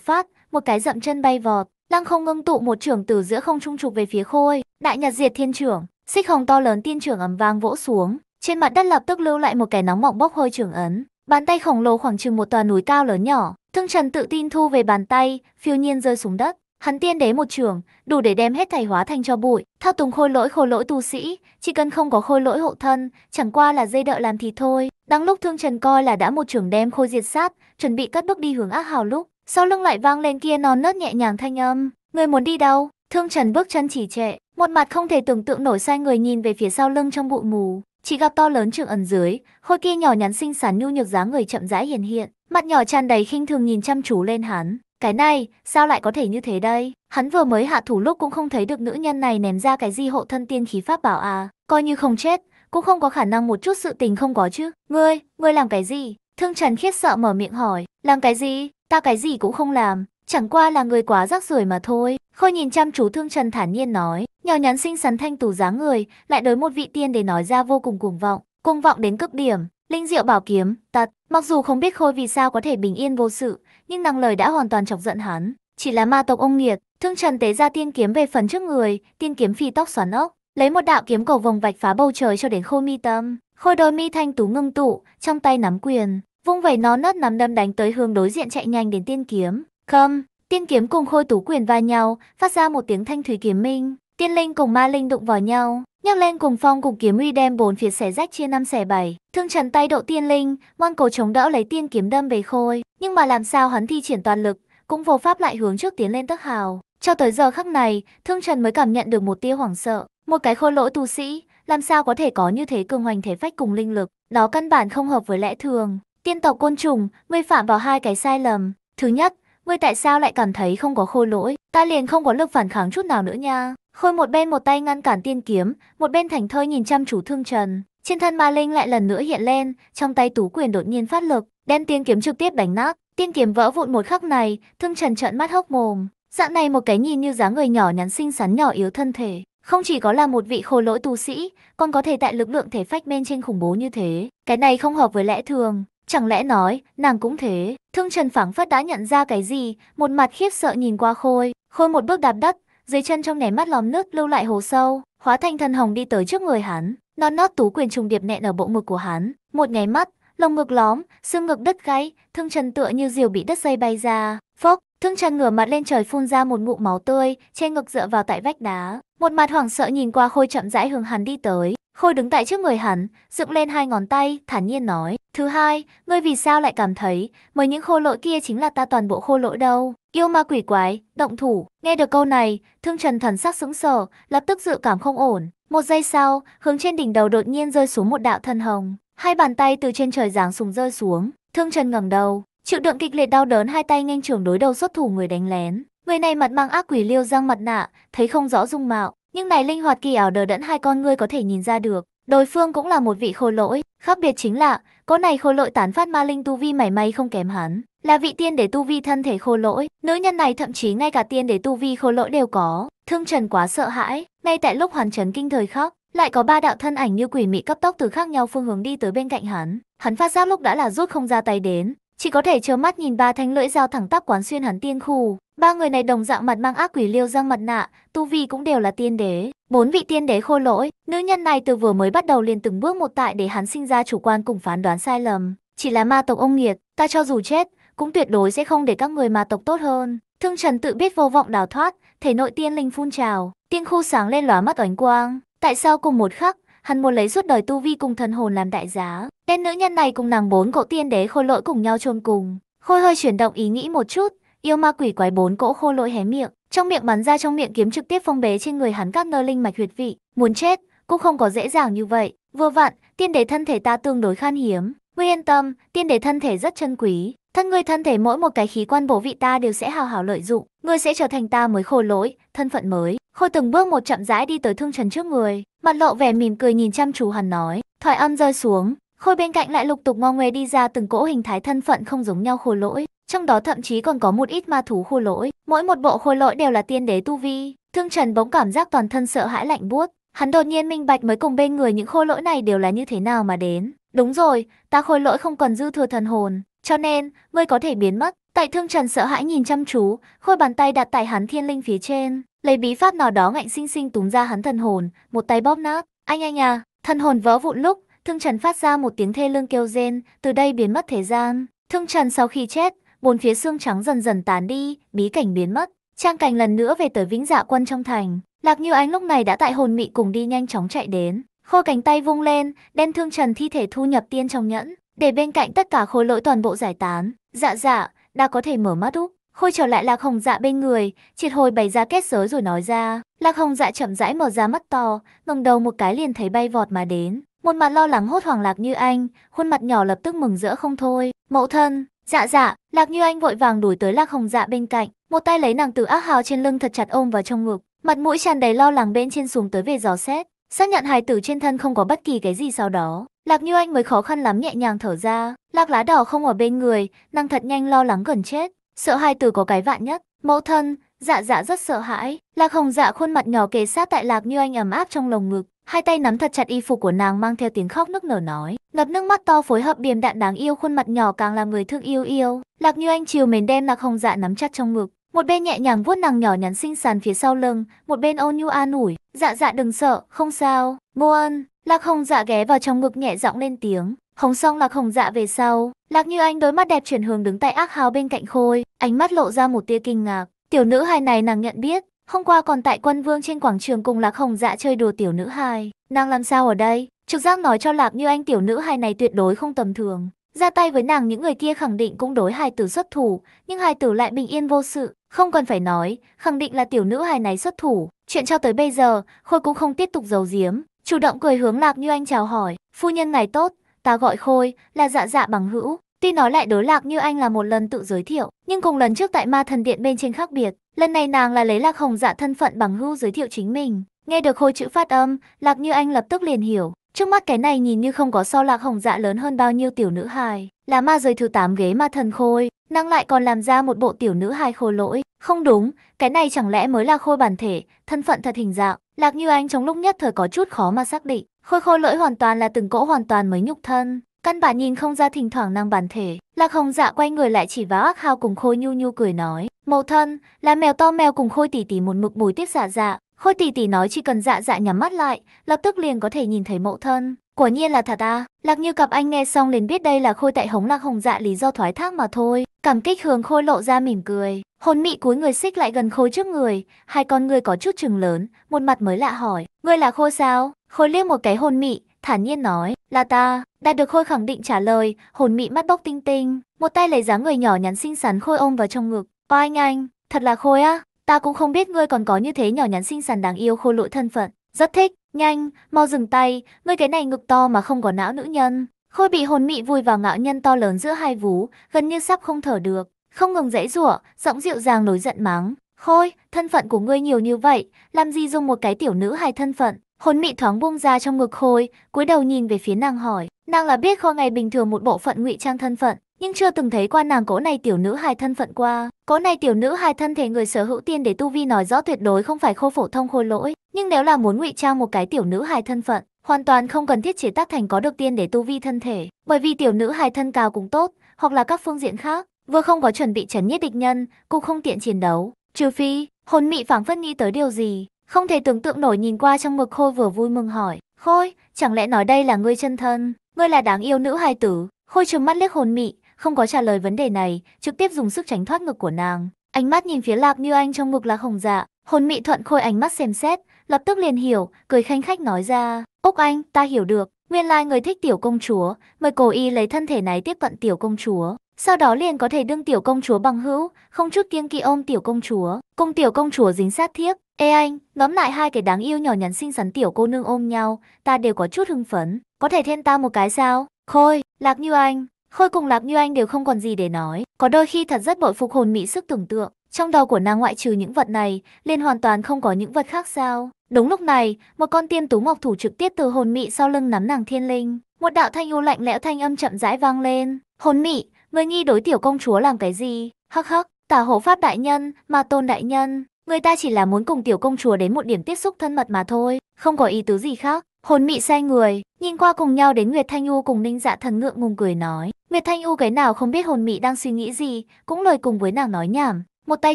phát, một cái dậm chân bay vọt. Lăng không ngưng tụ một trưởng từ giữa không trung trục về phía khôi. Đại nhật diệt thiên trưởng, xích hồng to lớn tiên trưởng ầm vang vỗ xuống. Trên mặt đất lập tức lưu lại một cái nóng mọng bốc hơi trưởng ấn. Bàn tay khổng lồ khoảng chừng một tòa núi cao lớn nhỏ. Thương trần tự tin thu về bàn tay, phiêu nhiên rơi xuống đất. Hắn tiên đế một trường, đủ để đem hết thảy hóa thành cho bụi. Thao túng khôi lỗi khôi lỗi tu sĩ, chỉ cần không có khôi lỗi hộ thân, chẳng qua là dây đợi làm thì thôi. Đang lúc Thương Trần coi là đã một trường đem khôi diệt sát, chuẩn bị cất bước đi hướng ác hào lúc, sau lưng lại vang lên kia non nớt nhẹ nhàng thanh âm, Người muốn đi đâu?" Thương Trần bước chân chỉ trệ, một mặt không thể tưởng tượng nổi sai người nhìn về phía sau lưng trong bụi mù, chỉ gặp to lớn trường ẩn dưới, khôi kia nhỏ nhắn xinh xắn nhu nhược dáng người chậm rãi hiện hiện, mặt nhỏ tràn đầy khinh thường nhìn chăm chú lên hắn. Cái này, sao lại có thể như thế đây? Hắn vừa mới hạ thủ lúc cũng không thấy được nữ nhân này ném ra cái gì hộ thân tiên khí pháp bảo à. Coi như không chết, cũng không có khả năng một chút sự tình không có chứ. Ngươi, ngươi làm cái gì? Thương Trần khiết sợ mở miệng hỏi, làm cái gì? Ta cái gì cũng không làm, chẳng qua là người quá rắc rưởi mà thôi. Khôi nhìn chăm chú Thương Trần thản nhiên nói, nhỏ nhắn xinh xắn thanh tú dáng người, lại đối một vị tiên để nói ra vô cùng cuồng vọng, cuồng vọng đến cực điểm. Linh diệu bảo kiếm, tật, mặc dù không biết Khôi vì sao có thể bình yên vô sự, nhưng nàng lời đã hoàn toàn chọc giận hắn. Chỉ là ma tộc ông nghiệt, thương trần tế ra tiên kiếm về phần trước người, tiên kiếm phi tóc xoắn ốc, lấy một đạo kiếm cầu vòng vạch phá bầu trời cho đến khôi mi tâm. Khôi đôi mi thanh tú ngưng tụ, trong tay nắm quyền, vung vẩy nó nát nắm đâm đánh tới hướng đối diện chạy nhanh đến tiên kiếm. Khâm, tiên kiếm cùng khôi tú quyền va nhau, phát ra một tiếng thanh thủy kiếm minh. Tiên linh cùng ma linh đụng vào nhau, nhấc lên cùng phong cùng kiếm uy đem bốn phía xẻ rách chia năm xẻ bảy. Thương trần tay độ tiên linh, ngoan cổ chống đỡ lấy tiên kiếm đâm về khôi. Nhưng mà làm sao hắn thi triển toàn lực, cũng vô pháp lại hướng trước tiến lên tức hào. Cho tới giờ khắc này, Thương Trần mới cảm nhận được một tia hoảng sợ. Một cái khôi lỗi tu sĩ, làm sao có thể có như thế cường hoành thể phách cùng linh lực, đó căn bản không hợp với lẽ thường. Tiên tộc côn trùng, ngươi phạm vào hai cái sai lầm. Thứ nhất, ngươi tại sao lại cảm thấy không có khôi lỗi, ta liền không có lực phản kháng chút nào nữa nha. Khôi một bên một tay ngăn cản tiên kiếm, một bên thành thơi nhìn chăm chú Thương Trần. Trên thân ma linh lại lần nữa hiện lên, trong tay tú quyền đột nhiên phát lực, đem tiên kiếm trực tiếp đánh nát. Tiên kiếm vỡ vụn một khắc này, Thương Trần trợn mắt hốc mồm. Dạng này một cái nhìn như dáng người nhỏ nhắn xinh xắn nhỏ yếu thân thể, không chỉ có là một vị khổ lỗi tu sĩ, còn có thể tại lực lượng thể phách bên trên khủng bố như thế. Cái này không hợp với lẽ thường, chẳng lẽ nói, nàng cũng thế. Thương Trần phảng phất đã nhận ra cái gì, một mặt khiếp sợ nhìn qua Khôi. Khôi một bước đạp đất, dưới chân trong nẻ mắt lòm nước lưu lại hồ sâu, hóa thành thân hồng đi tới trước người hắn. Non nót tú quyền trùng điệp nện ở bộ ngực của hắn, một nháy mắt, lồng ngực lõm, xương ngực đứt gãy, Thương Trần tựa như diều bị đất dây bay ra. Phốc, Thương Trần ngửa mặt lên trời phun ra một ngụm máu tươi, che ngực dựa vào tại vách đá. Một mặt hoảng sợ nhìn qua Khôi chậm rãi hướng hắn đi tới. Khôi đứng tại trước người hắn, dựng lên hai ngón tay, thản nhiên nói. Thứ hai, ngươi vì sao lại cảm thấy, mới những khô lỗi kia chính là ta toàn bộ khô lỗi đâu. Yêu ma quỷ quái, động thủ. Nghe được câu này, Thương Trần thần sắc sững sờ, lập tức dự cảm không ổn. Một giây sau, hướng trên đỉnh đầu đột nhiên rơi xuống một đạo thân hồng. Hai bàn tay từ trên trời giáng súng rơi xuống, Thương Trần ngẩng đầu, chịu đựng kịch liệt đau đớn hai tay nhanh trưởng đối đầu xuất thủ người đánh lén. Người này mặt mang ác quỷ liêu răng mặt nạ, thấy không rõ dung mạo, nhưng này linh hoạt kỳ ảo đờ đẫn hai con ngươi có thể nhìn ra được. Đối phương cũng là một vị khôi lỗi, khác biệt chính là, có này khôi lỗi tán phát ma linh tu vi mảy may không kém hắn, là vị tiên để tu vi thân thể khôi lỗi, nữ nhân này thậm chí ngay cả tiên để tu vi khôi lỗi đều có. Thương Trần quá sợ hãi, ngay tại lúc hoàn trấn kinh thời khóc lại có ba đạo thân ảnh như quỷ mị cấp tốc từ khác nhau phương hướng đi tới bên cạnh hắn. Hắn phát giác lúc đã là rút không ra tay đến, chỉ có thể trơ mắt nhìn ba thanh lưỡi dao thẳng tắp quán xuyên hắn tiên khu. Ba người này đồng dạng mặt mang ác quỷ liêu răng mặt nạ, tu vi cũng đều là tiên đế. Bốn vị tiên đế khô lỗi, nữ nhân này từ vừa mới bắt đầu liền từng bước một tại để hắn sinh ra chủ quan cùng phán đoán sai lầm. Chỉ là ma tộc ông nghiệt, ta cho dù chết, cũng tuyệt đối sẽ không để các người ma tộc tốt hơn. Thương Trần tự biết vô vọng đào thoát, thể nội tiên linh phun trào, tiên khu sáng lên lóa mắt ánh quang, Tại sao cùng một khắc, hắn muốn lấy suốt đời tu vi cùng thần hồn làm đại giá, tên nữ nhân này cùng nàng bốn cỗ tiên đế khôi lỗi cùng nhau chôn cùng. Khôi hơi chuyển động ý nghĩ một chút, yêu ma quỷ quái bốn cỗ khô lỗi hé miệng, trong miệng bắn ra trong miệng kiếm trực tiếp phong bế trên người hắn các nơi linh mạch huyệt vị, muốn chết cũng không có dễ dàng như vậy. Vừa vặn, tiên đế thân thể ta tương đối khan hiếm, ngươi yên tâm, tiên đế thân thể rất chân quý, Thân ngươi thân thể mỗi một cái khí quan bổ vị ta đều sẽ hào hào lợi dụng, ngươi sẽ trở thành ta mới khôi lỗi, thân phận mới. Khôi từng bước một chậm rãi đi tới Thương Trần trước người, mặt lộ vẻ mỉm cười nhìn chăm chú hắn nói, thoại âm rơi xuống, khôi bên cạnh lại lục tục ngo ngoe đi ra từng cỗ hình thái thân phận không giống nhau khôi lỗi, trong đó thậm chí còn có một ít ma thú khôi lỗi, mỗi một bộ khôi lỗi đều là tiên đế tu vi. Thương Trần bỗng cảm giác toàn thân sợ hãi lạnh buốt, hắn đột nhiên minh bạch mới cùng bên người những khôi lỗi này đều là như thế nào mà đến. Đúng rồi, ta khôi lỗi không còn dư thừa thần hồn, cho nên ngươi có thể biến mất. Tại thương trần sợ hãi nhìn chăm chú, khôi bàn tay đặt tại hắn thiên linh phía trên, lấy bí pháp nào đó ngạnh sinh sinh túng ra hắn thần hồn, một tay bóp nát. Anh anh à, thần hồn vỡ vụn lúc, thương trần phát ra một tiếng thê lương kêu rên, từ đây biến mất thế gian. Thương trần sau khi chết, bốn phía xương trắng dần dần tán đi, bí cảnh biến mất. Trang cảnh lần nữa về tới vĩnh dạ quân trong thành. Lạc như ánh lúc này đã tại hồn mị cùng đi nhanh chóng chạy đến. Khôi cánh tay vung lên, đem thương trần thi thể thu nhập tiên trong nhẫn để bên cạnh tất cả khối lỗi toàn bộ giải tán. Dạ dạ, đã có thể mở mắt úp. Khôi trở lại lạc hồng dạ bên người, triệt hồi bày ra kết giới rồi nói ra. Lạc hồng dạ chậm rãi mở ra mắt to, ngẩng đầu một cái liền thấy bay vọt mà đến. Một mặt lo lắng hốt hoảng lạc như anh, khuôn mặt nhỏ lập tức mừng rỡ không thôi. Mẫu thân, dạ dạ, lạc như anh vội vàng đuổi tới lạc hồng dạ bên cạnh. Một tay lấy nàng từ ác hào trên lưng thật chặt ôm vào trong ngực. Mặt mũi tràn đầy lo lắng bên trên xuống tới về dò xét. Xác nhận hài tử trên thân không có bất kỳ cái gì sau đó, Lạc Như Anh mới khó khăn lắm nhẹ nhàng thở ra. Lạc lá đỏ không ở bên người, năng thật nhanh lo lắng gần chết. Sợ hài tử có cái vạn nhất, mẫu thân, dạ dạ rất sợ hãi. Lạc hồng dạ khuôn mặt nhỏ kề sát tại Lạc Như Anh ấm áp trong lồng ngực. Hai tay nắm thật chặt y phục của nàng mang theo tiếng khóc nức nở nói. Ngập nước mắt to phối hợp biềm đạn đáng yêu khuôn mặt nhỏ càng làm người thương yêu yêu. Lạc Như Anh chiều mến đem Lạc hồng dạ nắm chặt trong ngực. Một bên nhẹ nhàng vuốt nàng nhỏ nhắn xinh xắn phía sau lưng, một bên ôn nhu an ủi, dạ dạ đừng sợ, không sao, ngô ân. Lạc hồng dạ ghé vào trong ngực nhẹ giọng lên tiếng, hồng song lạc hồng dạ về sau. Lạc như anh đôi mắt đẹp chuyển hướng đứng tại ác hào bên cạnh khôi, ánh mắt lộ ra một tia kinh ngạc. Tiểu nữ hài này nàng nhận biết, hôm qua còn tại quân vương trên quảng trường cùng lạc hồng dạ chơi đùa tiểu nữ hài. Nàng làm sao ở đây? Trực giác nói cho lạc như anh tiểu nữ hài này tuyệt đối không tầm thường. Ra tay với nàng những người kia khẳng định cũng đối hài tử xuất thủ, nhưng hài tử lại bình yên vô sự, không cần phải nói, khẳng định là tiểu nữ hài này xuất thủ. Chuyện cho tới bây giờ, Khôi cũng không tiếp tục giấu giếm, chủ động cười hướng Lạc Như Anh chào hỏi, phu nhân ngài tốt, ta gọi Khôi, là dạ dạ bằng hữu. Tuy nói lại đối Lạc Như Anh là một lần tự giới thiệu, nhưng cùng lần trước tại ma thần điện bên trên khác biệt, lần này nàng là lấy Lạc Hồng dạ thân phận bằng hữu giới thiệu chính mình. Nghe được Khôi chữ phát âm, Lạc Như Anh lập tức liền hiểu, Trước mắt cái này nhìn như không có so lạc hồng dạ lớn hơn bao nhiêu tiểu nữ hài, là ma giới thứ 8 ghế ma thần khôi, năng lại còn làm ra một bộ tiểu nữ hài khôi lỗi. Không đúng, cái này chẳng lẽ mới là khôi bản thể, thân phận thật hình dạng. Lạc như anh trong lúc nhất thời có chút khó mà xác định, khôi khôi lỗi hoàn toàn là từng cỗ hoàn toàn mới nhục thân. Căn bản nhìn không ra thỉnh thoảng năng bản thể, Lạc Hồng dạ quay người lại chỉ vào ác hao cùng khôi nhu nhu cười nói, mẫu thân, là mèo to mèo cùng khôi tỉ tỉ một mực bùi tiết dạ dạ, Khôi tỷ tỷ nói chỉ cần dạ dạ nhắm mắt lại, lập tức liền có thể nhìn thấy mẫu thân. Quả nhiên là thật à, Lạc Như cặp anh nghe xong liền biết đây là Khôi tại hống Lạc Hồng dạ lý do thoái thác mà thôi. Cảm kích hướng Khôi lộ ra mỉm cười, hồn mị cúi người xích lại gần Khôi trước người, hai con người có chút chừng lớn, một mặt mới lạ hỏi, ngươi là Khôi sao? Khôi liếc một cái hồn mị, thản nhiên nói, là ta, đạt được Khôi khẳng định trả lời, hồn mị mắt bốc tinh tinh, một tay lấy dáng người nhỏ nhắn xinh xắn Khôi ôm vào trong ngực, oanh anh, thật là Khôi á, Ta cũng không biết ngươi còn có như thế nhỏ nhắn xinh xắn đáng yêu khô lỗi thân phận. Rất thích, nhanh, mau dừng tay, ngươi cái này ngực to mà không có não nữ nhân. Khôi bị hồn mị vùi vào ngạo nhân to lớn giữa hai vú, gần như sắp không thở được. Không ngừng dãy rủa, giọng dịu dàng nổi giận mắng. Khôi, thân phận của ngươi nhiều như vậy, làm gì dùng một cái tiểu nữ hay thân phận? Hồn mị thoáng buông ra trong ngực khôi, cúi đầu nhìn về phía nàng hỏi. Nàng là biết kho ngày bình thường một bộ phận ngụy trang thân phận, nhưng chưa từng thấy qua nàng cỗ này tiểu nữ hài thân phận qua. Cỗ này tiểu nữ hài thân thể người sở hữu tiên để tu vi nói rõ tuyệt đối không phải khô phổ thông khôi lỗi, nhưng nếu là muốn ngụy trang một cái tiểu nữ hài thân phận, hoàn toàn không cần thiết chế tác thành có được tiên để tu vi thân thể, bởi vì tiểu nữ hài thân cao cũng tốt, hoặc là các phương diện khác, vừa không có chuẩn bị trấn nhiếp địch nhân, cũng không tiện chiến đấu. Trừ phi, hồn mị phảng phất nghĩ tới điều gì, không thể tưởng tượng nổi nhìn qua trong mực khôi vừa vui mừng hỏi, "Khôi, chẳng lẽ nói đây là ngươi chân thân, ngươi là đáng yêu nữ hài tử?" Khôi trừng mắt liếc hồn mị, không có trả lời vấn đề này, trực tiếp dùng sức tránh thoát ngực của nàng. Ánh mắt nhìn phía Lạc Như Anh trong ngực là Hồng Dạ, hồn mị thuận khôi ánh mắt xem xét, lập tức liền hiểu, cười khanh khách nói ra, úc Anh, ta hiểu được, nguyên lai người thích tiểu công chúa, mời cổ y lấy thân thể này tiếp cận tiểu công chúa." Sau đó liền có thể đương tiểu công chúa bằng hữu, không chút kiêng kỵ ôm tiểu công chúa, cùng tiểu công chúa dính sát thiếp. Ê anh, ngắm lại hai cái đáng yêu nhỏ nhắn xinh xắn tiểu cô nương ôm nhau, ta đều có chút hưng phấn. Có thể thêm ta một cái sao? Khôi, Lạc Như Anh, Khôi cùng Lạc Như Anh đều không còn gì để nói, có đôi khi thật rất bội phục hồn mỹ sức tưởng tượng. Trong đầu của nàng ngoại trừ những vật này, liền hoàn toàn không có những vật khác sao. Đúng lúc này, một con tiên tú ngọc thủ trực tiếp từ hồn mỹ sau lưng nắm nàng thiên linh. Một đạo thanh u lạnh lẽo thanh âm chậm rãi vang lên. Hồn mỹ người nghi đối tiểu công chúa làm cái gì? Hắc hắc, tả hộ pháp đại nhân, mà tôn đại nhân. Người ta chỉ là muốn cùng tiểu công chúa đến một điểm tiếp xúc thân mật mà thôi, không có ý tứ gì khác. Hồn mị say người, nhìn qua cùng nhau đến Nguyệt Thanh U cùng Ninh Dạ Thần ngượng ngùng cười nói. Nguyệt Thanh U cái nào không biết hồn mị đang suy nghĩ gì, cũng lời cùng với nàng nói nhảm. Một tay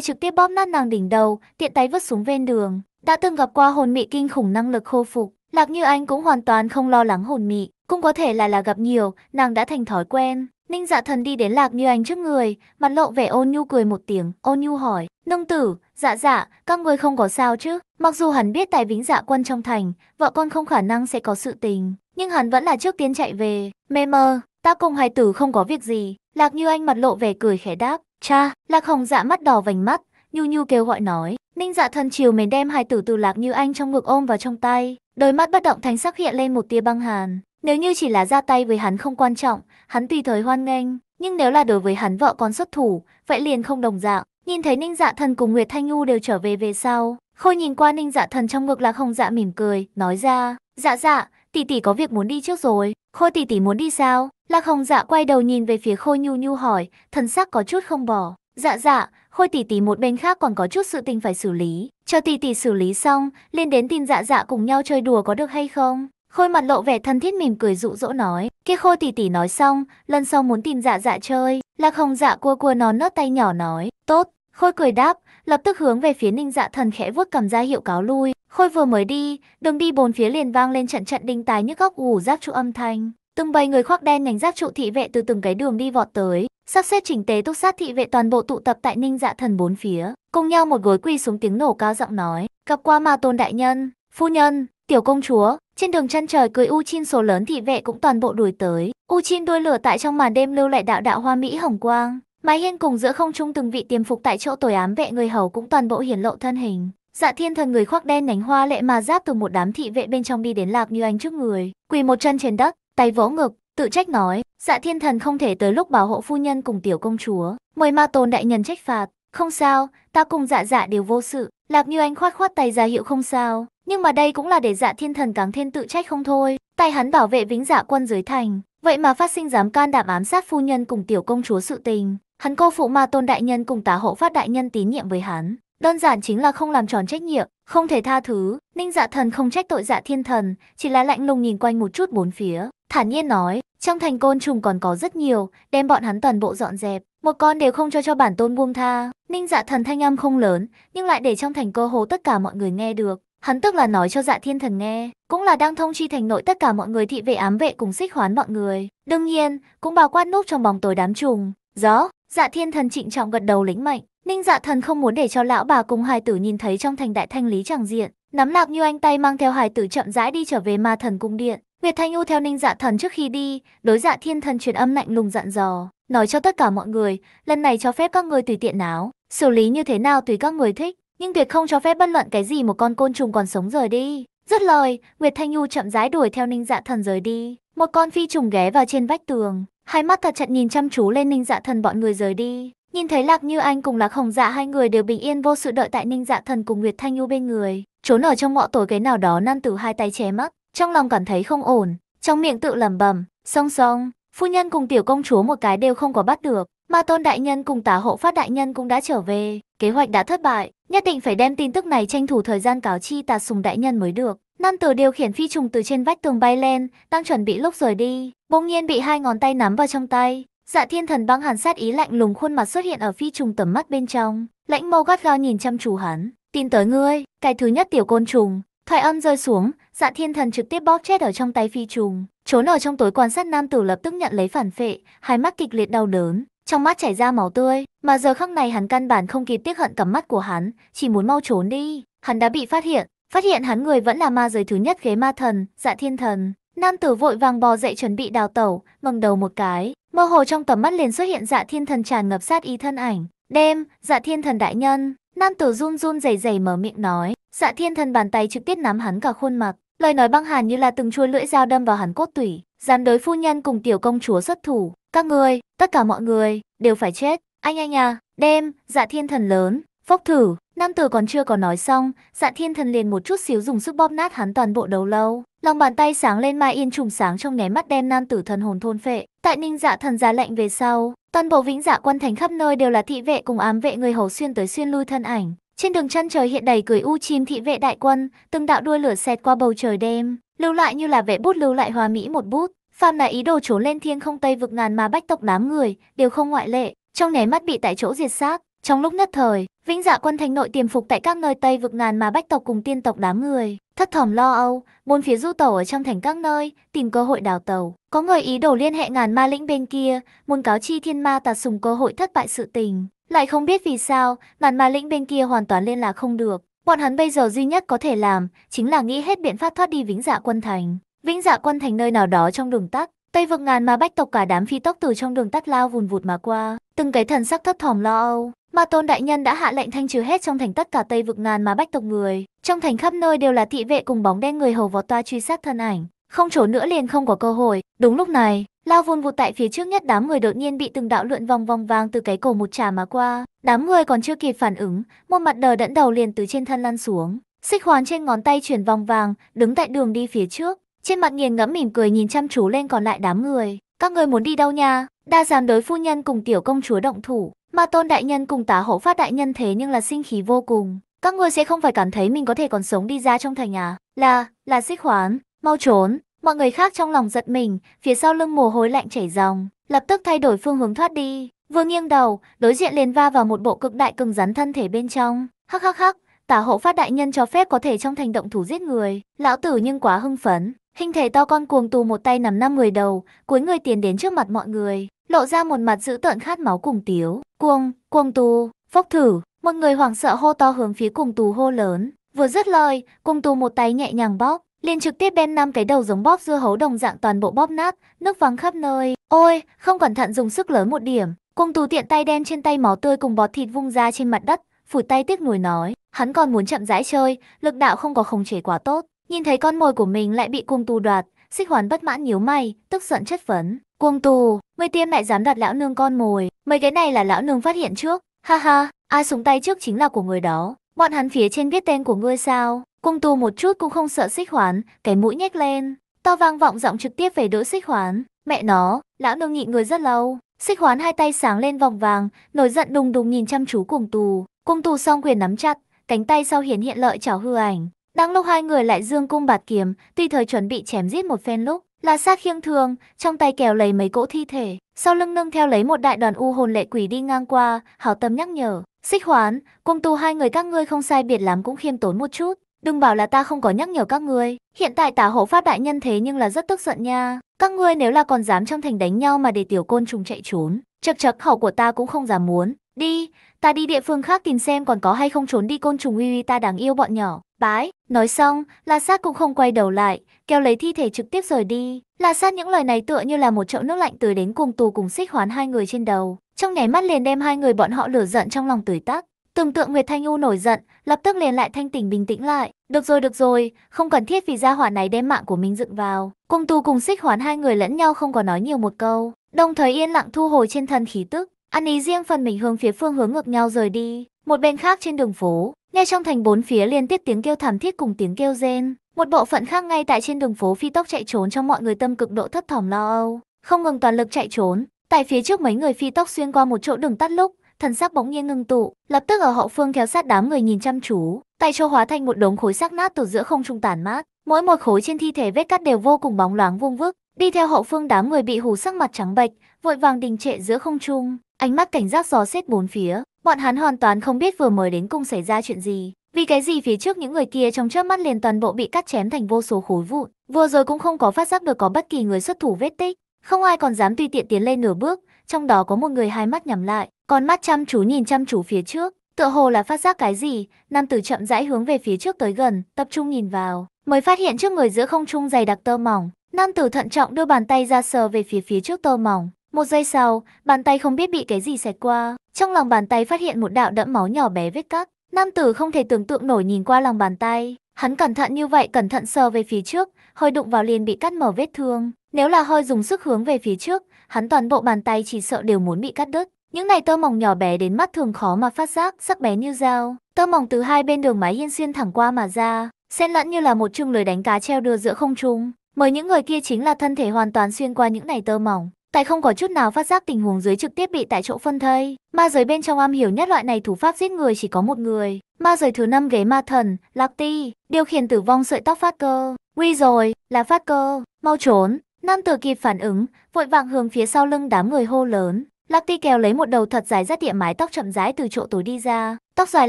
trực tiếp bóp nát nàng đỉnh đầu, tiện tay vứt xuống ven đường. Đã từng gặp qua hồn mị kinh khủng năng lực khôi phục, Lạc Như Anh cũng hoàn toàn không lo lắng hồn mị. Cũng có thể là là gặp nhiều, nàng đã thành thói quen. Ninh Dạ Thần đi đến Lạc Như Anh trước người, mặt lộ vẻ ôn nhu cười một tiếng, ôn nhu hỏi. Nông tử, dạ dạ, các người không có sao chứ? Mặc dù hắn biết tài vĩnh dạ quân trong thành, vợ con không khả năng sẽ có sự tình, nhưng hắn vẫn là trước tiên chạy về. Mê mơ, ta cùng hài tử không có việc gì. Lạc như anh mặt lộ vẻ cười khẽ đáp. Cha, lạc hồng dạ mắt đỏ vành mắt, nhu nhu kêu gọi nói. Ninh dạ thần chiều mến đem hài tử từ lạc như anh trong ngực ôm vào trong tay. Đôi mắt bất động thánh sắc hiện lên một tia băng hàn. Nếu như chỉ là ra tay với hắn không quan trọng, hắn tùy thời hoan nghênh. Nhưng nếu là đối với hắn vợ con xuất thủ, vậy liền không đồng dạng. Nhìn thấy Ninh Dạ Thần cùng Nguyệt Thanh Nhu đều trở về về sau, Khôi nhìn qua Ninh Dạ Thần trong ngực là Hồng Dạ mỉm cười, nói ra, "Dạ dạ, tỷ tỷ có việc muốn đi trước rồi, Khôi tỷ tỷ muốn đi sao?" Lạc Hồng Dạ quay đầu nhìn về phía Khôi Nhu Nhu hỏi, thần sắc có chút không bỏ, "Dạ dạ, Khôi tỷ tỷ một bên khác còn có chút sự tình phải xử lý, cho tỷ tỷ xử lý xong, liền đến tin dạ dạ cùng nhau chơi đùa có được hay không?" Khôi mặt lộ vẻ thân thiết mỉm cười dụ dỗ nói. Kia khôi tỉ tỉ nói xong, lần sau muốn tìm dạ dạ chơi. Lạc hồng dạ cua cua nó nớt tay nhỏ nói. Tốt, khôi cười đáp, lập tức hướng về phía ninh dạ thần khẽ vuốt cầm ra hiệu cáo lui. Khôi vừa mới đi, đường đi bốn phía liền vang lên trận trận đinh tài nhức góc ủ giáp trụ âm thanh. Từng bầy người khoác đen nhánh giáp trụ thị vệ từ từng cái đường đi vọt tới, sắp xếp chỉnh tế túc sát thị vệ toàn bộ tụ tập tại ninh dạ thần bốn phía, cùng nhau một gối quỳ xuống tiếng nổ cao giọng nói, gặp qua ma tôn đại nhân, phu nhân, tiểu công chúa, trên đường chân trời cười U Chin số lớn thị vệ cũng toàn bộ đuổi tới. U Chin đôi lửa tại trong màn đêm lưu lại đạo đạo hoa mỹ hồng quang. Mái hiên cùng giữa không trung từng vị tiềm phục tại chỗ tối ám vệ người hầu cũng toàn bộ hiển lộ thân hình. Dạ thiên thần người khoác đen nhánh hoa lệ mà giáp từ một đám thị vệ bên trong đi đến lạc như anh trước người, quỳ một chân trên đất, tay vỗ ngực, tự trách nói, dạ thiên thần không thể tới lúc bảo hộ phu nhân cùng tiểu công chúa, mời ma tôn đại nhân trách phạt, không sao, ta cùng dạ dạ đều vô sự, lạc như anh khoát khoát tay ra hiệu không sao, nhưng mà đây cũng là để dạ thiên thần càng thêm tự trách không thôi. Tay hắn bảo vệ vĩnh dạ quân dưới thành. Vậy mà phát sinh dám can đảm ám sát phu nhân cùng tiểu công chúa sự tình. Hắn cô phụ ma tôn đại nhân cùng tá hộ phát đại nhân tín nhiệm với hắn. Đơn giản chính là không làm tròn trách nhiệm, không thể tha thứ. Ninh dạ thần không trách tội dạ thiên thần, chỉ là lạnh lùng nhìn quanh một chút bốn phía. Thản nhiên nói, trong thành côn trùng còn có rất nhiều, đem bọn hắn toàn bộ dọn dẹp. Một con đều không cho cho bản tôn buông tha. Ninh dạ thần thanh âm không lớn, nhưng lại để trong thành cơ hồ tất cả mọi người nghe được. Hắn tức là nói cho dạ thiên thần nghe, cũng là đang thông chi thành nội tất cả mọi người thị vệ ám vệ cùng xích hoán mọi người. Đương nhiên, cũng bao quát núp trong bóng tối đám trùng. Gió, dạ thiên thần trịnh trọng gật đầu lĩnh mệnh. Ninh dạ thần không muốn để cho lão bà cùng hài tử nhìn thấy trong thành đại thanh lý chẳng diện. Nắm lạc như anh tay mang theo hài tử chậm rãi đi trở về ma thần cung điện. Việt Thanh U theo Ninh Dạ Thần trước khi đi, đối Dạ Thiên Thần truyền âm lạnh lùng dặn dò, nói cho tất cả mọi người, lần này cho phép các người tùy tiện áo, xử lý như thế nào tùy các người thích, nhưng tuyệt không cho phép bất luận cái gì một con côn trùng còn sống rời đi. Dứt lời, Nguyệt Thanh Nhu chậm rãi đuổi theo Ninh Dạ Thần rời đi. Một con phi trùng ghé vào trên vách tường, hai mắt thật chặt nhìn chăm chú lên Ninh Dạ Thần bọn người rời đi. Nhìn thấy Lạc Như Anh cùng Lạc Hồng Dạ hai người đều bình yên vô sự đợi tại Ninh Dạ Thần cùng Nguyệt Thanh Nhu bên người, trốn ở trong ngõ tối cái nào đó nan tử hai tay che mắt, trong lòng cảm thấy không ổn, trong miệng tự lẩm bẩm, song song, phu nhân cùng tiểu công chúa một cái đều không có bắt được, Ma Tôn Đại Nhân cùng tả hộ phát Đại Nhân cũng đã trở về, kế hoạch đã thất bại, nhất định phải đem tin tức này tranh thủ thời gian cáo chi tà sùng Đại Nhân mới được. Nam tử điều khiển phi trùng từ trên vách tường bay lên, đang chuẩn bị lúc rời đi, bỗng nhiên bị hai ngón tay nắm vào trong tay. Dạ thiên thần băng hàn sát ý lạnh lùng khuôn mặt xuất hiện ở phi trùng tầm mắt bên trong, lãnh mâu gắt gao nhìn chăm chú hắn. Tin tới ngươi, cái thứ nhất tiểu côn trùng, thoại âm rơi xuống, dạ thiên thần trực tiếp bóp chết ở trong tay phi trùng. Trốn ở trong tối quan sát nam tử lập tức nhận lấy phản phệ, hai mắt kịch liệt đau đớn, trong mắt chảy ra máu tươi, mà giờ khắc này hắn căn bản không kịp tiếc hận cắm mắt của hắn, chỉ muốn mau trốn đi. Hắn đã bị phát hiện, phát hiện hắn người vẫn là ma giới thứ nhất ghế ma thần, dạ thiên thần. Nam tử vội vàng bò dậy chuẩn bị đào tẩu, ngẩng đầu một cái, mơ hồ trong tầm mắt liền xuất hiện dạ thiên thần tràn ngập sát ý thân ảnh. Đêm, dạ thiên thần đại nhân, nam tử run run rẩy rẩy mở miệng nói, dạ thiên thần bàn tay trực tiếp nắm hắn cả khuôn mặt, lời nói băng hàn như là từng chuôi lưỡi dao đâm vào hắn cốt tủy. Dám đối phu nhân cùng tiểu công chúa xuất thủ, các người tất cả mọi người, đều phải chết. Anh anh à, đêm dạ thiên thần lớn, phốc thử. Nam tử còn chưa có nói xong, dạ thiên thần liền một chút xíu dùng sức bóp nát hắn toàn bộ đầu lâu. Lòng bàn tay sáng lên mai yên trùng sáng trong nháy mắt đem nam tử thần hồn thôn phệ. Tại ninh dạ thần giá lệnh về sau, toàn bộ vĩnh dạ quan thành khắp nơi đều là thị vệ cùng ám vệ người hầu xuyên tới xuyên lui thân ảnh. Trên đường chân trời hiện đầy cười u chim thị vệ đại quân, từng đạo đuôi lửa xẹt qua bầu trời đêm, Lưu lại như là vẽ bút lưu lại hòa mỹ một bút, phàm là ý đồ trốn lên thiên không tây vực ngàn mà bách tộc đám người, đều không ngoại lệ, trong nháy mắt bị tại chỗ diệt xác. Trong lúc nhất thời, vĩnh dạ quân thành nội tiềm phục tại các nơi tây vực ngàn mà bách tộc cùng tiên tộc đám người, thất thỏm lo âu, bốn phía du tẩu ở trong thành các nơi, tìm cơ hội đào tàu. Có người ý đồ liên hệ ngàn ma lĩnh bên kia, muốn cáo chi thiên ma tà sùng cơ hội thất bại sự tình. Lại không biết vì sao, ngàn ma lĩnh bên kia hoàn toàn liên lạc không được. Bọn hắn bây giờ duy nhất có thể làm chính là nghĩ hết biện pháp thoát đi vĩnh dạ quân thành. Vĩnh dạ quân thành nơi nào đó trong đường tắt Tây vực ngàn mà bách tộc cả đám phi tốc từ trong đường tắt lao vùn vụt mà qua, từng cái thần sắc thấp thỏm lo âu. Mà tôn đại nhân đã hạ lệnh thanh trừ hết trong thành tất cả Tây vực ngàn mà bách tộc người. Trong thành khắp nơi đều là thị vệ cùng bóng đen người hầu vọt toa truy sát thân ảnh. Không chỗ nữa liền không có cơ hội. Đúng lúc này, lao vun vụt tại phía trước nhất đám người đột nhiên bị từng đạo lượn vòng vòng vàng từ cái cổ một trà mà qua. Đám người còn chưa kịp phản ứng, một mặt đờ đẫn đầu liền từ trên thân lăn xuống. Xích hoàn trên ngón tay chuyển vòng vàng, đứng tại đường đi phía trước. Trên mặt nghiền ngẫm mỉm cười nhìn chăm chú lên còn lại đám người. Các người muốn đi đâu nha? Đa giám đối phu nhân cùng tiểu công chúa động thủ, mà tôn đại nhân cùng tá hậu phát đại nhân thế nhưng là sinh khí vô cùng. Các người sẽ không phải cảm thấy mình có thể còn sống đi ra trong thành à? Là, là xích hoán, mau trốn, Mọi người khác trong lòng giật mình, phía sau lưng mồ hôi lạnh chảy ròng, lập tức thay đổi phương hướng thoát đi. Vừa nghiêng đầu, đối diện liền va vào một bộ cực đại cứng rắn thân thể bên trong. Hắc hắc hắc, tả hộ phát đại nhân cho phép có thể trong thành động thủ giết người. Lão tử nhưng quá hưng phấn, hình thể to con cuồng tù một tay nằm năm người đầu, cuối người tiến đến trước mặt mọi người, lộ ra một mặt dữ tợn khát máu cùng tiếu. Cuồng, cuồng tù, phốc thử, một người hoảng sợ hô to hướng phía cuồng tù hô lớn. Vừa dứt lời, cuồng tù một tay nhẹ nhàng bóp, liền trực tiếp đem năm cái đầu giống bóp dưa hấu đồng dạng toàn bộ bóp nát, nước văng khắp nơi. Ôi, không cẩn thận dùng sức lớn một điểm. Cung tú tiện tay đen trên tay máu tươi cùng bọt thịt vung ra trên mặt đất, phủi tay tiếc nuối nói. Hắn còn muốn chậm rãi chơi, lực đạo không có khống chế quá tốt. Nhìn thấy con mồi của mình lại bị cung tú đoạt, xích hoàn bất mãn nhíu mày, tức giận chất vấn. cuồng tù, mày tiên mẹ dám đoạt lão nương con mồi, mấy cái này là lão nương phát hiện trước. Ha ha, ai súng tay trước chính là của người đó. Bọn hắn phía trên viết tên của ngươi sao? Cung tu một chút cũng không sợ xích hoán, cái mũi nhếch lên. To vang vọng giọng trực tiếp về đỗ xích hoán. Mẹ nó, lão nương nhịn người rất lâu. Xích hoán hai tay sáng lên vòng vàng, nổi giận đùng đùng nhìn chăm chú cung Tu, Cung Tu song quyền nắm chặt, cánh tay sau hiển hiện lợi chảo hư ảnh. Đang lúc hai người lại dương cung bạt kiếm, tuy thời chuẩn bị chém giết một phen lúc, là sát khiêng thường, trong tay kèo lấy mấy cỗ thi thể, sau lưng nâng theo lấy một đại đoàn u hồn lệ quỷ đi ngang qua, hảo tâm nhắc nhở. Xích hoán, cung tu hai người các ngươi không sai biệt lắm cũng khiêm tốn một chút. Đừng bảo là ta không có nhắc nhở các ngươi. Hiện tại tả hộ pháp đại nhân thế nhưng là rất tức giận nha. Các ngươi nếu là còn dám trong thành đánh nhau mà để tiểu côn trùng chạy trốn. Chật chật khẩu của ta cũng không dám muốn. Đi, ta đi địa phương khác tìm xem còn có hay không trốn đi côn trùng uy uy ta đáng yêu bọn nhỏ. Bái, nói xong, La Sát cũng không quay đầu lại, kéo lấy thi thể trực tiếp rời đi. La Sát những lời này tựa như là một chậu nước lạnh tưới đến cùng tù cùng xích hoán hai người trên đầu. Trong nháy mắt liền đem hai người bọn họ lửa giận trong lòng tưới tắc. Tưởng tượng Nguyệt Thanh U nổi giận, lập tức liền lại thanh tỉnh bình tĩnh lại. Được rồi được rồi, không cần thiết vì gia hỏa này đem mạng của mình dựng vào. Cung tu cùng xích hoán hai người lẫn nhau không có nói nhiều một câu. Đồng thời yên lặng thu hồi trên thân khí tức. Ăn ý riêng phần mình hướng phía phương hướng ngược nhau rời đi. Một bên khác trên đường phố, nghe trong thành bốn phía liên tiếp tiếng kêu thảm thiết cùng tiếng kêu rên. Một bộ phận khác ngay tại trên đường phố phi tốc chạy trốn trong mọi người tâm cực độ thất thỏm lo âu. Không ngừng toàn lực chạy trốn, tại phía trước mấy người phi tốc xuyên qua một chỗ đường tắt lúc, thần sắc bỗng nhiên ngưng tụ, lập tức ở hậu phương theo sát đám người nhìn chăm chú, tay châu hóa thành một đống khối xác nát từ giữa không trung tàn mát, mỗi một khối trên thi thể vết cắt đều vô cùng bóng loáng vuông vức, đi theo hậu phương đám người bị hù sắc mặt trắng bệch, vội vàng đình trệ giữa không trung, ánh mắt cảnh giác dò xét bốn phía, bọn hắn hoàn toàn không biết vừa mới đến cung xảy ra chuyện gì. Vì cái gì phía trước những người kia trong chớp mắt liền toàn bộ bị cắt chém thành vô số khối vụn, vừa rồi cũng không có phát giác được có bất kỳ người xuất thủ vết tích, không ai còn dám tùy tiện tiến lên nửa bước, trong đó có một người hai mắt nhắm lại, con mắt chăm chú nhìn chăm chú phía trước, tựa hồ là phát giác cái gì, nam tử chậm rãi hướng về phía trước tới gần, tập trung nhìn vào, mới phát hiện trước người giữa không trung dày đặc tơ mỏng, nam tử thận trọng đưa bàn tay ra sờ về phía phía trước tơ mỏng, một giây sau, bàn tay không biết bị cái gì xẹt qua, trong lòng bàn tay phát hiện một đạo đẫm máu nhỏ bé vết cắt, nam tử không thể tưởng tượng nổi nhìn qua lòng bàn tay, hắn cẩn thận như vậy cẩn thận sờ về phía trước, hơi đụng vào liền bị cắt mở vết thương, nếu là hơi dùng sức hướng về phía trước, hắn toàn bộ bàn tay chỉ sợ đều muốn bị cắt đứt. Những này tơ mỏng nhỏ bé đến mắt thường khó mà phát giác, sắc bé như dao. Tơ mỏng từ hai bên đường mái hiên xuyên thẳng qua mà ra, xen lẫn như là một chùm lưới đánh cá treo đưa giữa không trung. Mời những người kia chính là thân thể hoàn toàn xuyên qua những này tơ mỏng. Tại không có chút nào phát giác tình huống dưới trực tiếp bị tại chỗ phân thây. Ma giới bên trong am hiểu nhất loại này thủ pháp giết người chỉ có một người. Ma giới thứ năm ghế ma thần, Lạc Ti, điều khiển tử vong sợi tóc phát cơ. Nguy rồi, là phát cơ, mau trốn, Nam tử kịp phản ứng, vội vàng hướng phía sau lưng đám người hô lớn. Lạc Ti kéo lấy một đầu thật dài rất địa mái tóc chậm rãi từ chỗ tối đi ra, tóc dài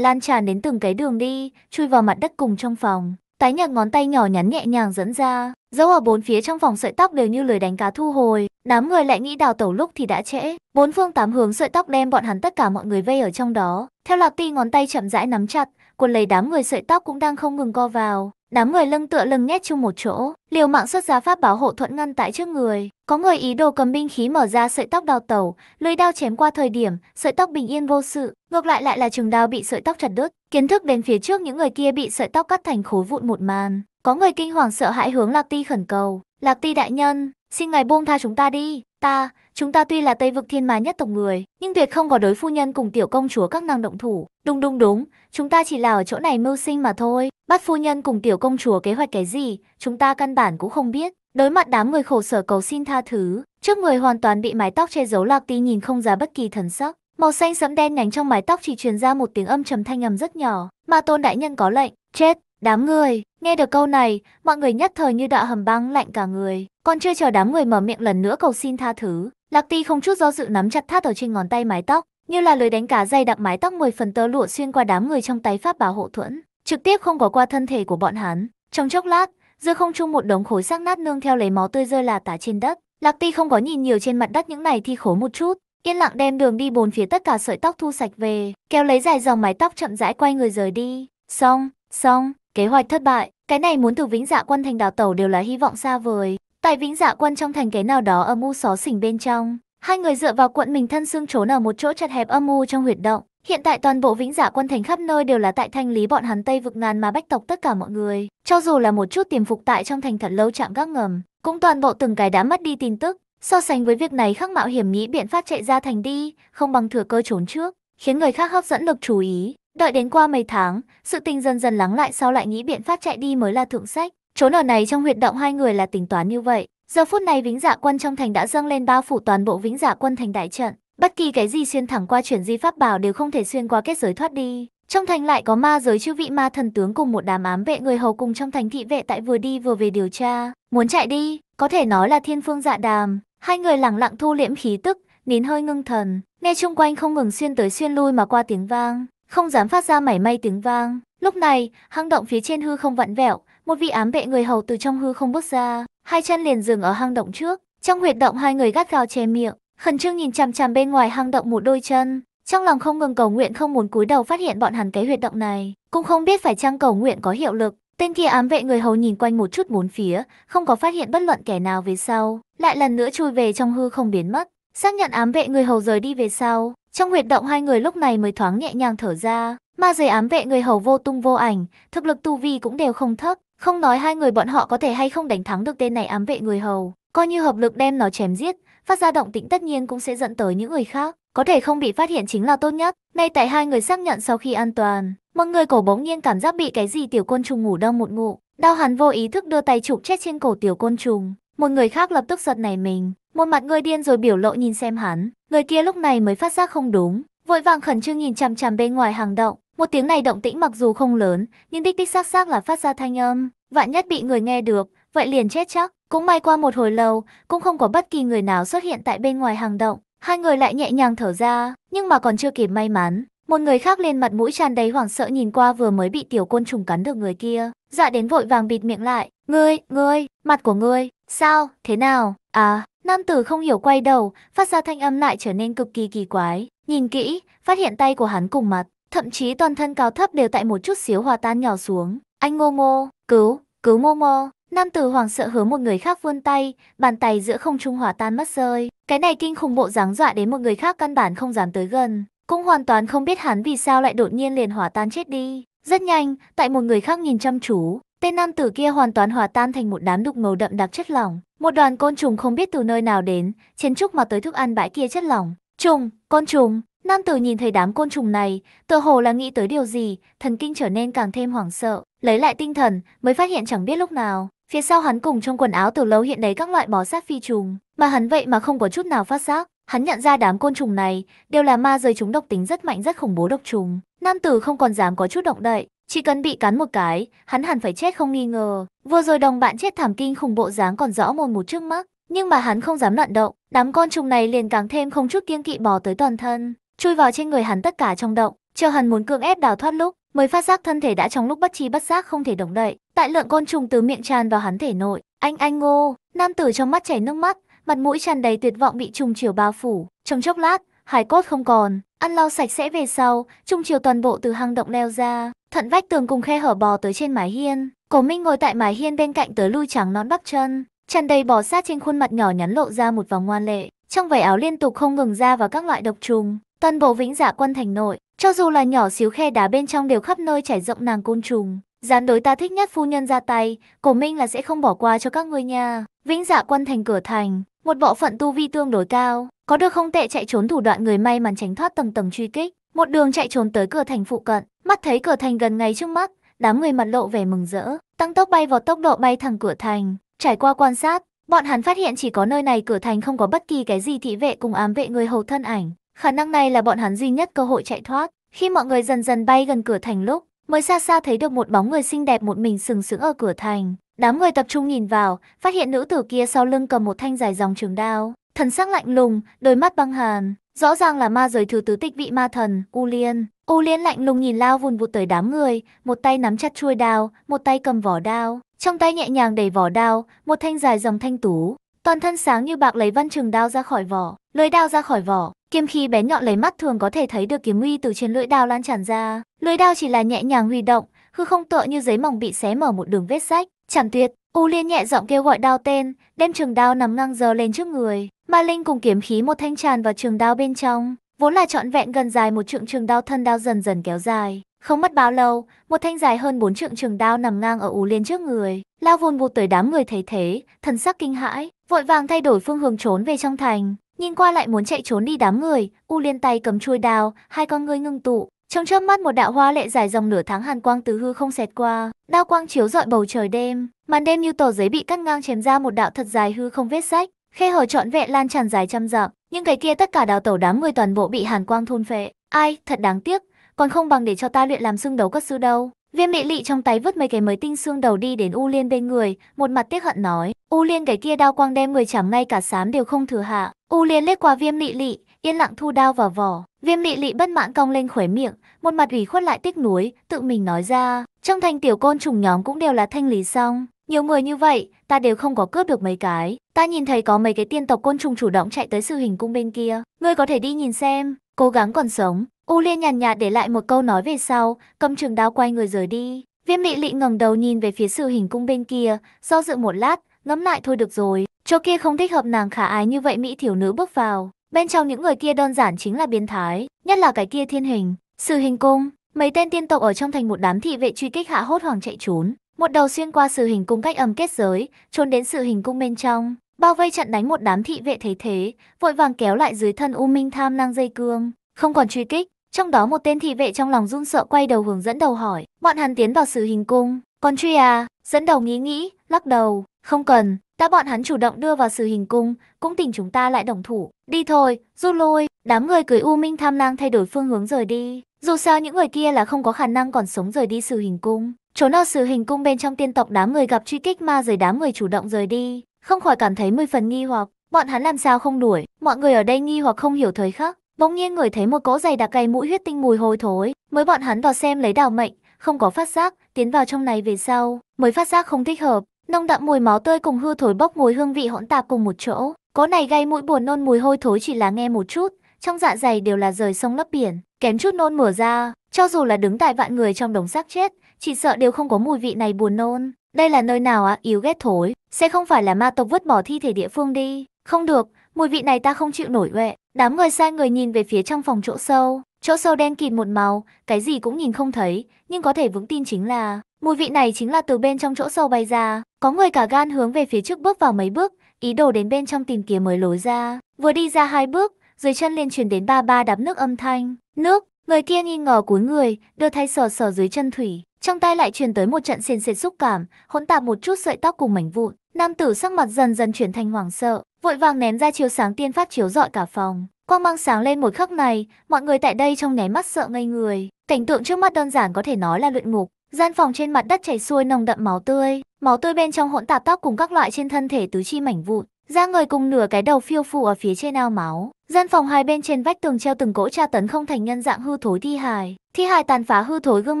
lan tràn đến từng cái đường đi, chui vào mặt đất cùng trong phòng. Tái nhạt ngón tay nhỏ nhắn nhẹ nhàng dẫn ra, dấu ở bốn phía trong vòng sợi tóc đều như lưới đánh cá thu hồi, đám người lại nghĩ đào tẩu lúc thì đã trễ. Bốn phương tám hướng sợi tóc đem bọn hắn tất cả mọi người vây ở trong đó. Theo Lạc Ti ngón tay chậm rãi nắm chặt, cuốn lấy đám người sợi tóc cũng đang không ngừng co vào, Đám người lưng tựa lưng nhét chung một chỗ, liều mạng xuất ra pháp bảo hộ thuận ngăn tại trước người. Có người ý đồ cầm binh khí mở ra sợi tóc đào tẩu, lưỡi đao chém qua thời điểm, sợi tóc bình yên vô sự, ngược lại lại là trường đao bị sợi tóc chặt đứt. Kiến thức đến phía trước những người kia bị sợi tóc cắt thành khối vụn một màn. Có người kinh hoàng sợ hãi hướng Lạc Ti khẩn cầu, "Lạc Ti đại nhân, xin ngài buông tha chúng ta đi, ta, Chúng ta tuy là Tây vực thiên mà nhất tộc người, nhưng tuyệt không có đối phu nhân cùng tiểu công chúa các năng động thủ. Đúng đúng đúng, chúng ta chỉ là ở chỗ này mưu sinh mà thôi. Bắt phu nhân cùng tiểu công chúa kế hoạch cái gì, chúng ta căn bản cũng không biết. Đối mặt đám người khổ sở cầu xin tha thứ, trước người hoàn toàn bị mái tóc che giấu Lạc Ti nhìn không ra bất kỳ thần sắc. Màu xanh sẫm đen nhánh trong mái tóc chỉ truyền ra một tiếng âm trầm thanh âm rất nhỏ. mà tôn đại nhân có lệnh, chết, Đám người, nghe được câu này, mọi người nhất thời như đọa hầm băng lạnh cả người. Còn chưa chờ đám người mở miệng lần nữa cầu xin tha thứ, Lạc Ti không chút do dự nắm chặt thắt ở trên ngón tay mái tóc, như là lưới đánh cá dày đặc mái tóc 10 phần tơ lụa xuyên qua đám người trong tay pháp bảo hộ thuẫn, trực tiếp không có qua thân thể của bọn hắn. Trong chốc lát, giữa không trung một đống khối xác nát nương theo lấy máu tươi rơi là tả trên đất. Lạc Ti không có nhìn nhiều trên mặt đất những này thi khổ một chút, yên lặng đem đường đi bốn phía tất cả sợi tóc thu sạch về, kéo lấy dài dòng mái tóc chậm rãi quay người rời đi. Xong, xong, Kế hoạch thất bại, cái này muốn từ vĩnh dạ quân thành đào tẩu đều là hy vọng xa vời. Tại vĩnh dạ quân trong thành cái nào đó âm mưu xó xỉnh bên trong, hai người dựa vào quận mình thân xương trốn ở một chỗ chặt hẹp âm mưu trong huyệt động. Hiện tại toàn bộ vĩnh dạ quân thành khắp nơi đều là tại thanh lý bọn hắn Tây vực ngàn mà bách tộc tất cả mọi người. Cho dù là một chút tiềm phục tại trong thành thật lâu chạm gác ngầm, cũng toàn bộ từng cái đã mất đi tin tức. So sánh với việc này khắc mạo hiểm nghĩ biện pháp chạy ra thành đi, không bằng thừa cơ trốn trước, khiến người khác hấp dẫn lực chú ý. Đợi đến qua mấy tháng, sự tình dần dần lắng lại sau lại nghĩ biện pháp chạy đi mới là thượng sách. Trốn ở này trong huyệt động hai người là tính toán như vậy. Giờ phút này vĩnh dạ quân trong thành đã dâng lên bao phủ toàn bộ vĩnh dạ quân thành đại trận. Bất kỳ cái gì xuyên thẳng qua chuyển di pháp bảo đều không thể xuyên qua kết giới thoát đi. Trong thành lại có ma giới chư vị ma thần tướng cùng một đám ám vệ người hầu cùng trong thành thị vệ tại vừa đi vừa về điều tra. Muốn chạy đi, có thể nói là thiên phương dạ đàm. Hai người lặng lặng thu liễm khí tức, nín hơi ngưng thần, nghe chung quanh không ngừng xuyên tới xuyên lui mà qua tiếng vang không dám phát ra mảy may tiếng vang. Lúc này, hang động phía trên hư không vặn vẹo, một vị ám vệ người hầu từ trong hư không bước ra, hai chân liền dừng ở hang động trước. Trong huyệt động hai người gắt gao che miệng, khẩn trương nhìn chằm chằm bên ngoài hang động một đôi chân, trong lòng không ngừng cầu nguyện không muốn cúi đầu phát hiện bọn hắn cái huyệt động này, cũng không biết phải chăng cầu nguyện có hiệu lực. Tên kia ám vệ người hầu nhìn quanh một chút bốn phía, không có phát hiện bất luận kẻ nào về sau, lại lần nữa chui về trong hư không biến mất. Xác nhận ám vệ người hầu rời đi về sau, trong huyệt động hai người lúc này mới thoáng nhẹ nhàng thở ra. Ma giày ám vệ người hầu vô tung vô ảnh, thực lực tu vi cũng đều không thấp. Không nói hai người bọn họ có thể hay không đánh thắng được tên này ám vệ người hầu. Coi như hợp lực đem nó chém giết, phát ra động tĩnh tất nhiên cũng sẽ dẫn tới những người khác. Có thể không bị phát hiện chính là tốt nhất. Nay tại hai người xác nhận sau khi an toàn, một người cổ bỗng nhiên cảm giác bị cái gì tiểu côn trùng ngủ đông một ngụ. Đau hắn vô ý thức đưa tay chụp chết trên cổ tiểu côn trùng. Một người khác lập tức giật nảy mình, một mặt người điên rồi biểu lộ nhìn xem hắn, người kia lúc này mới phát giác không đúng, vội vàng khẩn trương nhìn chằm chằm bên ngoài hàng động. Một tiếng này động tĩnh mặc dù không lớn, nhưng tích tích xác xác là phát ra thanh âm, vạn nhất bị người nghe được, vậy liền chết chắc. Cũng may qua một hồi lâu, cũng không có bất kỳ người nào xuất hiện tại bên ngoài hàng động. Hai người lại nhẹ nhàng thở ra, nhưng mà còn chưa kịp may mắn. Một người khác lên mặt mũi tràn đầy hoảng sợ nhìn qua vừa mới bị tiểu côn trùng cắn được người kia. Dạ đến vội vàng bịt miệng lại. Ngươi, ngươi, mặt của ngươi, sao, thế nào, à, Nam tử không hiểu quay đầu, phát ra thanh âm lại trở nên cực kỳ kỳ quái. Nhìn kỹ, phát hiện tay của hắn cùng mặt, thậm chí toàn thân cao thấp đều tại một chút xíu hòa tan nhỏ xuống. Anh ngô ngô, cứu, cứu ngô ngô. Nam tử hoàng sợ hứa một người khác vươn tay, bàn tay giữa không trung hòa tan mất rơi. Cái này kinh khủng bộ dáng dọa đến một người khác căn bản không dám tới gần. Cũng hoàn toàn không biết hắn vì sao lại đột nhiên liền hòa tan chết đi. Rất nhanh, tại một người khác nhìn chăm chú, Tên nam tử kia hoàn toàn hòa tan thành một đám đục màu đậm đặc chất lỏng. Một đoàn côn trùng không biết từ nơi nào đến, chen trúc mà tới thức ăn bãi kia chất lỏng. Trùng, côn trùng. Nam tử nhìn thấy đám côn trùng này, tựa hồ là nghĩ tới điều gì, thần kinh trở nên càng thêm hoảng sợ. Lấy lại tinh thần, mới phát hiện chẳng biết lúc nào, phía sau hắn cùng trong quần áo từ lâu hiện đấy các loại bó sát phi trùng, mà hắn vậy mà không có chút nào phát giác. Hắn nhận ra đám côn trùng này đều là ma rơi chúng độc tính rất mạnh rất khủng bố độc trùng. Nam tử không còn dám có chút động đậy, chỉ cần bị cắn một cái, hắn hẳn phải chết không nghi ngờ. Vừa rồi đồng bạn chết thảm kinh khủng bộ dáng còn rõ mồn một trước mắt, nhưng mà hắn không dám loạn động, đám con trùng này liền càng thêm không chút kiêng kỵ bò tới toàn thân, chui vào trên người hắn tất cả trong động, chờ hắn muốn cưỡng ép đào thoát lúc, mới phát giác thân thể đã trong lúc bất chi bất giác không thể động đậy, tại lượng côn trùng từ miệng tràn vào hắn thể nội. Anh anh ngô, nam tử trong mắt chảy nước mắt, mặt mũi tràn đầy tuyệt vọng bị trùng chiều bao phủ, trong chốc lát, hải cốt không còn, ăn lau sạch sẽ về sau, trùng chiều toàn bộ từ hang động leo ra thận vách tường cùng khe hở bò tới trên mái hiên. Cổ Minh ngồi tại mái hiên bên cạnh tới lui trắng nón bắp chân, chân đầy bò sát trên khuôn mặt nhỏ nhắn lộ ra một vòng ngoan lệ, trong vải áo liên tục không ngừng ra vào các loại độc trùng. Toàn bộ vĩnh dạ quân thành nội, cho dù là nhỏ xíu khe đá bên trong đều khắp nơi trải rộng nàng côn trùng. Dám đối ta thích nhất phu nhân ra tay, Cổ Minh là sẽ không bỏ qua cho các ngươi nha. Vĩnh dạ quân thành cửa thành, một bộ phận tu vi tương đối cao, có được không tệ chạy trốn thủ đoạn người may mắn tránh thoát tầng tầng truy kích, một đường chạy trốn tới cửa thành phụ cận, Mắt thấy cửa thành gần ngay trước mắt, đám người mặt lộ vẻ mừng rỡ, tăng tốc bay vào tốc độ bay thẳng cửa thành. Trải qua quan sát, bọn hắn phát hiện chỉ có nơi này cửa thành không có bất kỳ cái gì thị vệ cùng ám vệ người hầu thân ảnh. Khả năng này là bọn hắn duy nhất cơ hội chạy thoát. Khi mọi người dần dần bay gần cửa thành lúc, mới xa xa thấy được một bóng người xinh đẹp một mình sừng sững ở cửa thành. Đám người tập trung nhìn vào, phát hiện nữ tử kia sau lưng cầm một thanh dài dòng trường đao, thần sắc lạnh lùng, đôi mắt băng hàn, rõ ràng là ma giới thứ tứ tịch vị ma thần, U Liên. U Liễn lạnh lùng nhìn lao vùn vụt tới đám người, một tay nắm chặt chuôi đao, một tay cầm vỏ đao, trong tay nhẹ nhàng đẩy vỏ đao, một thanh dài dòng thanh tú, toàn thân sáng như bạc lấy văn trường đao ra khỏi vỏ, lưỡi đao ra khỏi vỏ, kiếm khí bén nhọn lấy mắt thường có thể thấy được kiếm uy từ trên lưỡi đao lan tràn ra, lưỡi đao chỉ là nhẹ nhàng huy động, hư không tựa như giấy mỏng bị xé mở một đường vết rách, chẳng tuyệt. U Liên nhẹ giọng kêu gọi đao tên, đem trường đao nằm ngang giờ lên trước người. Ma Linh cùng kiếm khí một thanh tràn vào trường đao bên trong, Vốn là trọn vẹn gần dài một trượng trường đao thân đao dần dần kéo dài. Không mất bao lâu, một thanh dài hơn bốn trượng trường đao nằm ngang ở Ú Liên trước người. Lao vùn vụt tới đám người thấy thế, thần sắc kinh hãi, vội vàng thay đổi phương hướng trốn về trong thành. Nhìn qua lại muốn chạy trốn đi đám người, U Liên tay cầm chuôi đao, hai con ngươi ngưng tụ. Trong chớp mắt một đạo hoa lệ dài dòng nửa tháng hàn quang từ hư không xẹt qua, đao quang chiếu rọi bầu trời đêm, màn đêm như tờ giấy bị cắt ngang chém ra một đạo thật dài hư không vết sách, khe hở trọn vẹn lan tràn dài trăm dặm, nhưng cái kia tất cả đào tẩu đám người toàn bộ bị hàn quang thôn phệ. Ai, thật đáng tiếc, còn không bằng để cho ta luyện làm xương đấu cất sư đâu. Viêm mị lị trong tay vứt mấy cái mới tinh xương đầu đi đến U Liên bên người, một mặt tiếc hận nói, U Liên cái kia đao quang đem người chảm ngay cả sám đều không thừa hạ. U Liên lết qua viêm mị lị, yên lặng thu đao vào vỏ. Viêm mị lị bất mãn cong lên khóe miệng, một mặt ủy khuất lại tiếc nuối, tự mình nói ra, trong thành tiểu côn trùng nhóm cũng đều là thanh lý xong, nhiều người như vậy, ta đều không có cướp được mấy cái. Ta nhìn thấy có mấy cái tiên tộc côn trùng chủ động chạy tới sư hình cung bên kia. Ngươi có thể đi nhìn xem, cố gắng còn sống. U Liên nhàn nhạt để lại một câu nói về sau, cầm trường đao quay người rời đi. Viêm Lệ Lệ ngẩng đầu nhìn về phía sư hình cung bên kia, do dự một lát, ngẫm lại thôi được rồi, chỗ kia không thích hợp nàng khả ái như vậy mỹ thiểu nữ bước vào. Bên trong những người kia đơn giản chính là biến thái, nhất là cái kia thiên hình, sư hình cung, mấy tên tiên tộc ở trong thành một đám thị vệ truy kích hạ hốt hoảng chạy trốn. Một đầu xuyên qua sự hình cung cách âm kết giới, trốn đến sự hình cung bên trong, bao vây chặn đánh một đám thị vệ thế thế, vội vàng kéo lại dưới thân U Minh Tham năng dây cương, không còn truy kích. Trong đó một tên thị vệ trong lòng run sợ quay đầu hướng dẫn đầu hỏi, bọn hắn tiến vào sự hình cung, còn truy à, dẫn đầu nghĩ nghĩ, lắc đầu, không cần, đã bọn hắn chủ động đưa vào sự hình cung, cũng tình chúng ta lại đồng thủ, đi thôi, du lôi đám người cưới U Minh Tham Lang thay đổi phương hướng rời đi, dù sao những người kia là không có khả năng còn sống rời đi sự hình cung. Trốn nào sự hình cung bên trong tiên tộc đám người gặp truy kích ma rồi đám người chủ động rời đi, không khỏi cảm thấy mười phần nghi hoặc, bọn hắn làm sao không đuổi, mọi người ở đây nghi hoặc không hiểu thời khắc. Bỗng nhiên người thấy một cỗ giày đặc cày mũi huyết tinh mùi hôi thối, mới bọn hắn vào xem lấy đào mệnh, không có phát giác, tiến vào trong này về sau, mới phát giác không thích hợp, nông đậm mùi máu tươi cùng hư thối bốc mùi hương vị hỗn tạp cùng một chỗ, cỗ này gây mũi buồn nôn mùi hôi thối chỉ là nghe một chút, trong dạ dày đều là rời sông lấp biển, kém chút nôn mửa ra, cho dù là đứng tại vạn người trong đống xác chết, chỉ sợ đều không có mùi vị này buồn nôn. Đây là nơi nào ạ, yếu ghét thối, sẽ không phải là ma tộc vứt bỏ thi thể địa phương đi. Không được, mùi vị này ta không chịu nổi uệ. Đám người sai người nhìn về phía trong phòng chỗ sâu, chỗ sâu đen kịt một màu, cái gì cũng nhìn không thấy, nhưng có thể vững tin chính là mùi vị này chính là từ bên trong chỗ sâu bay ra. Có người cả gan hướng về phía trước bước vào mấy bước, ý đồ đến bên trong tìm kiếm mới lối ra. Vừa đi ra hai bước, dưới chân liền truyền đến ba ba đám nước âm thanh. Nước, người kia nghi ngờ cúi người, đưa thay sờ sờ dưới chân thủy trong tay lại truyền tới một trận xiên xệt xúc cảm, hỗn tạp một chút sợi tóc cùng mảnh vụn. Nam tử sắc mặt dần dần chuyển thành hoảng sợ, vội vàng ném ra chiếu sáng tiên phát chiếu rọi cả phòng. Quang mang sáng lên một khắc này, mọi người tại đây trong nháy mắt sợ ngây người. Cảnh tượng trước mắt đơn giản có thể nói là luyện ngục. Gian phòng trên mặt đất chảy xuôi nồng đậm máu tươi, máu tươi bên trong hỗn tạp tóc cùng các loại trên thân thể tứ chi mảnh vụn ra người cùng nửa cái đầu phiêu phù ở phía trên ao máu. Gian phòng hai bên trên vách tường treo từng cỗ tra tấn không thành nhân dạng hư thối thi hài. Thi hài tàn phá hư thối gương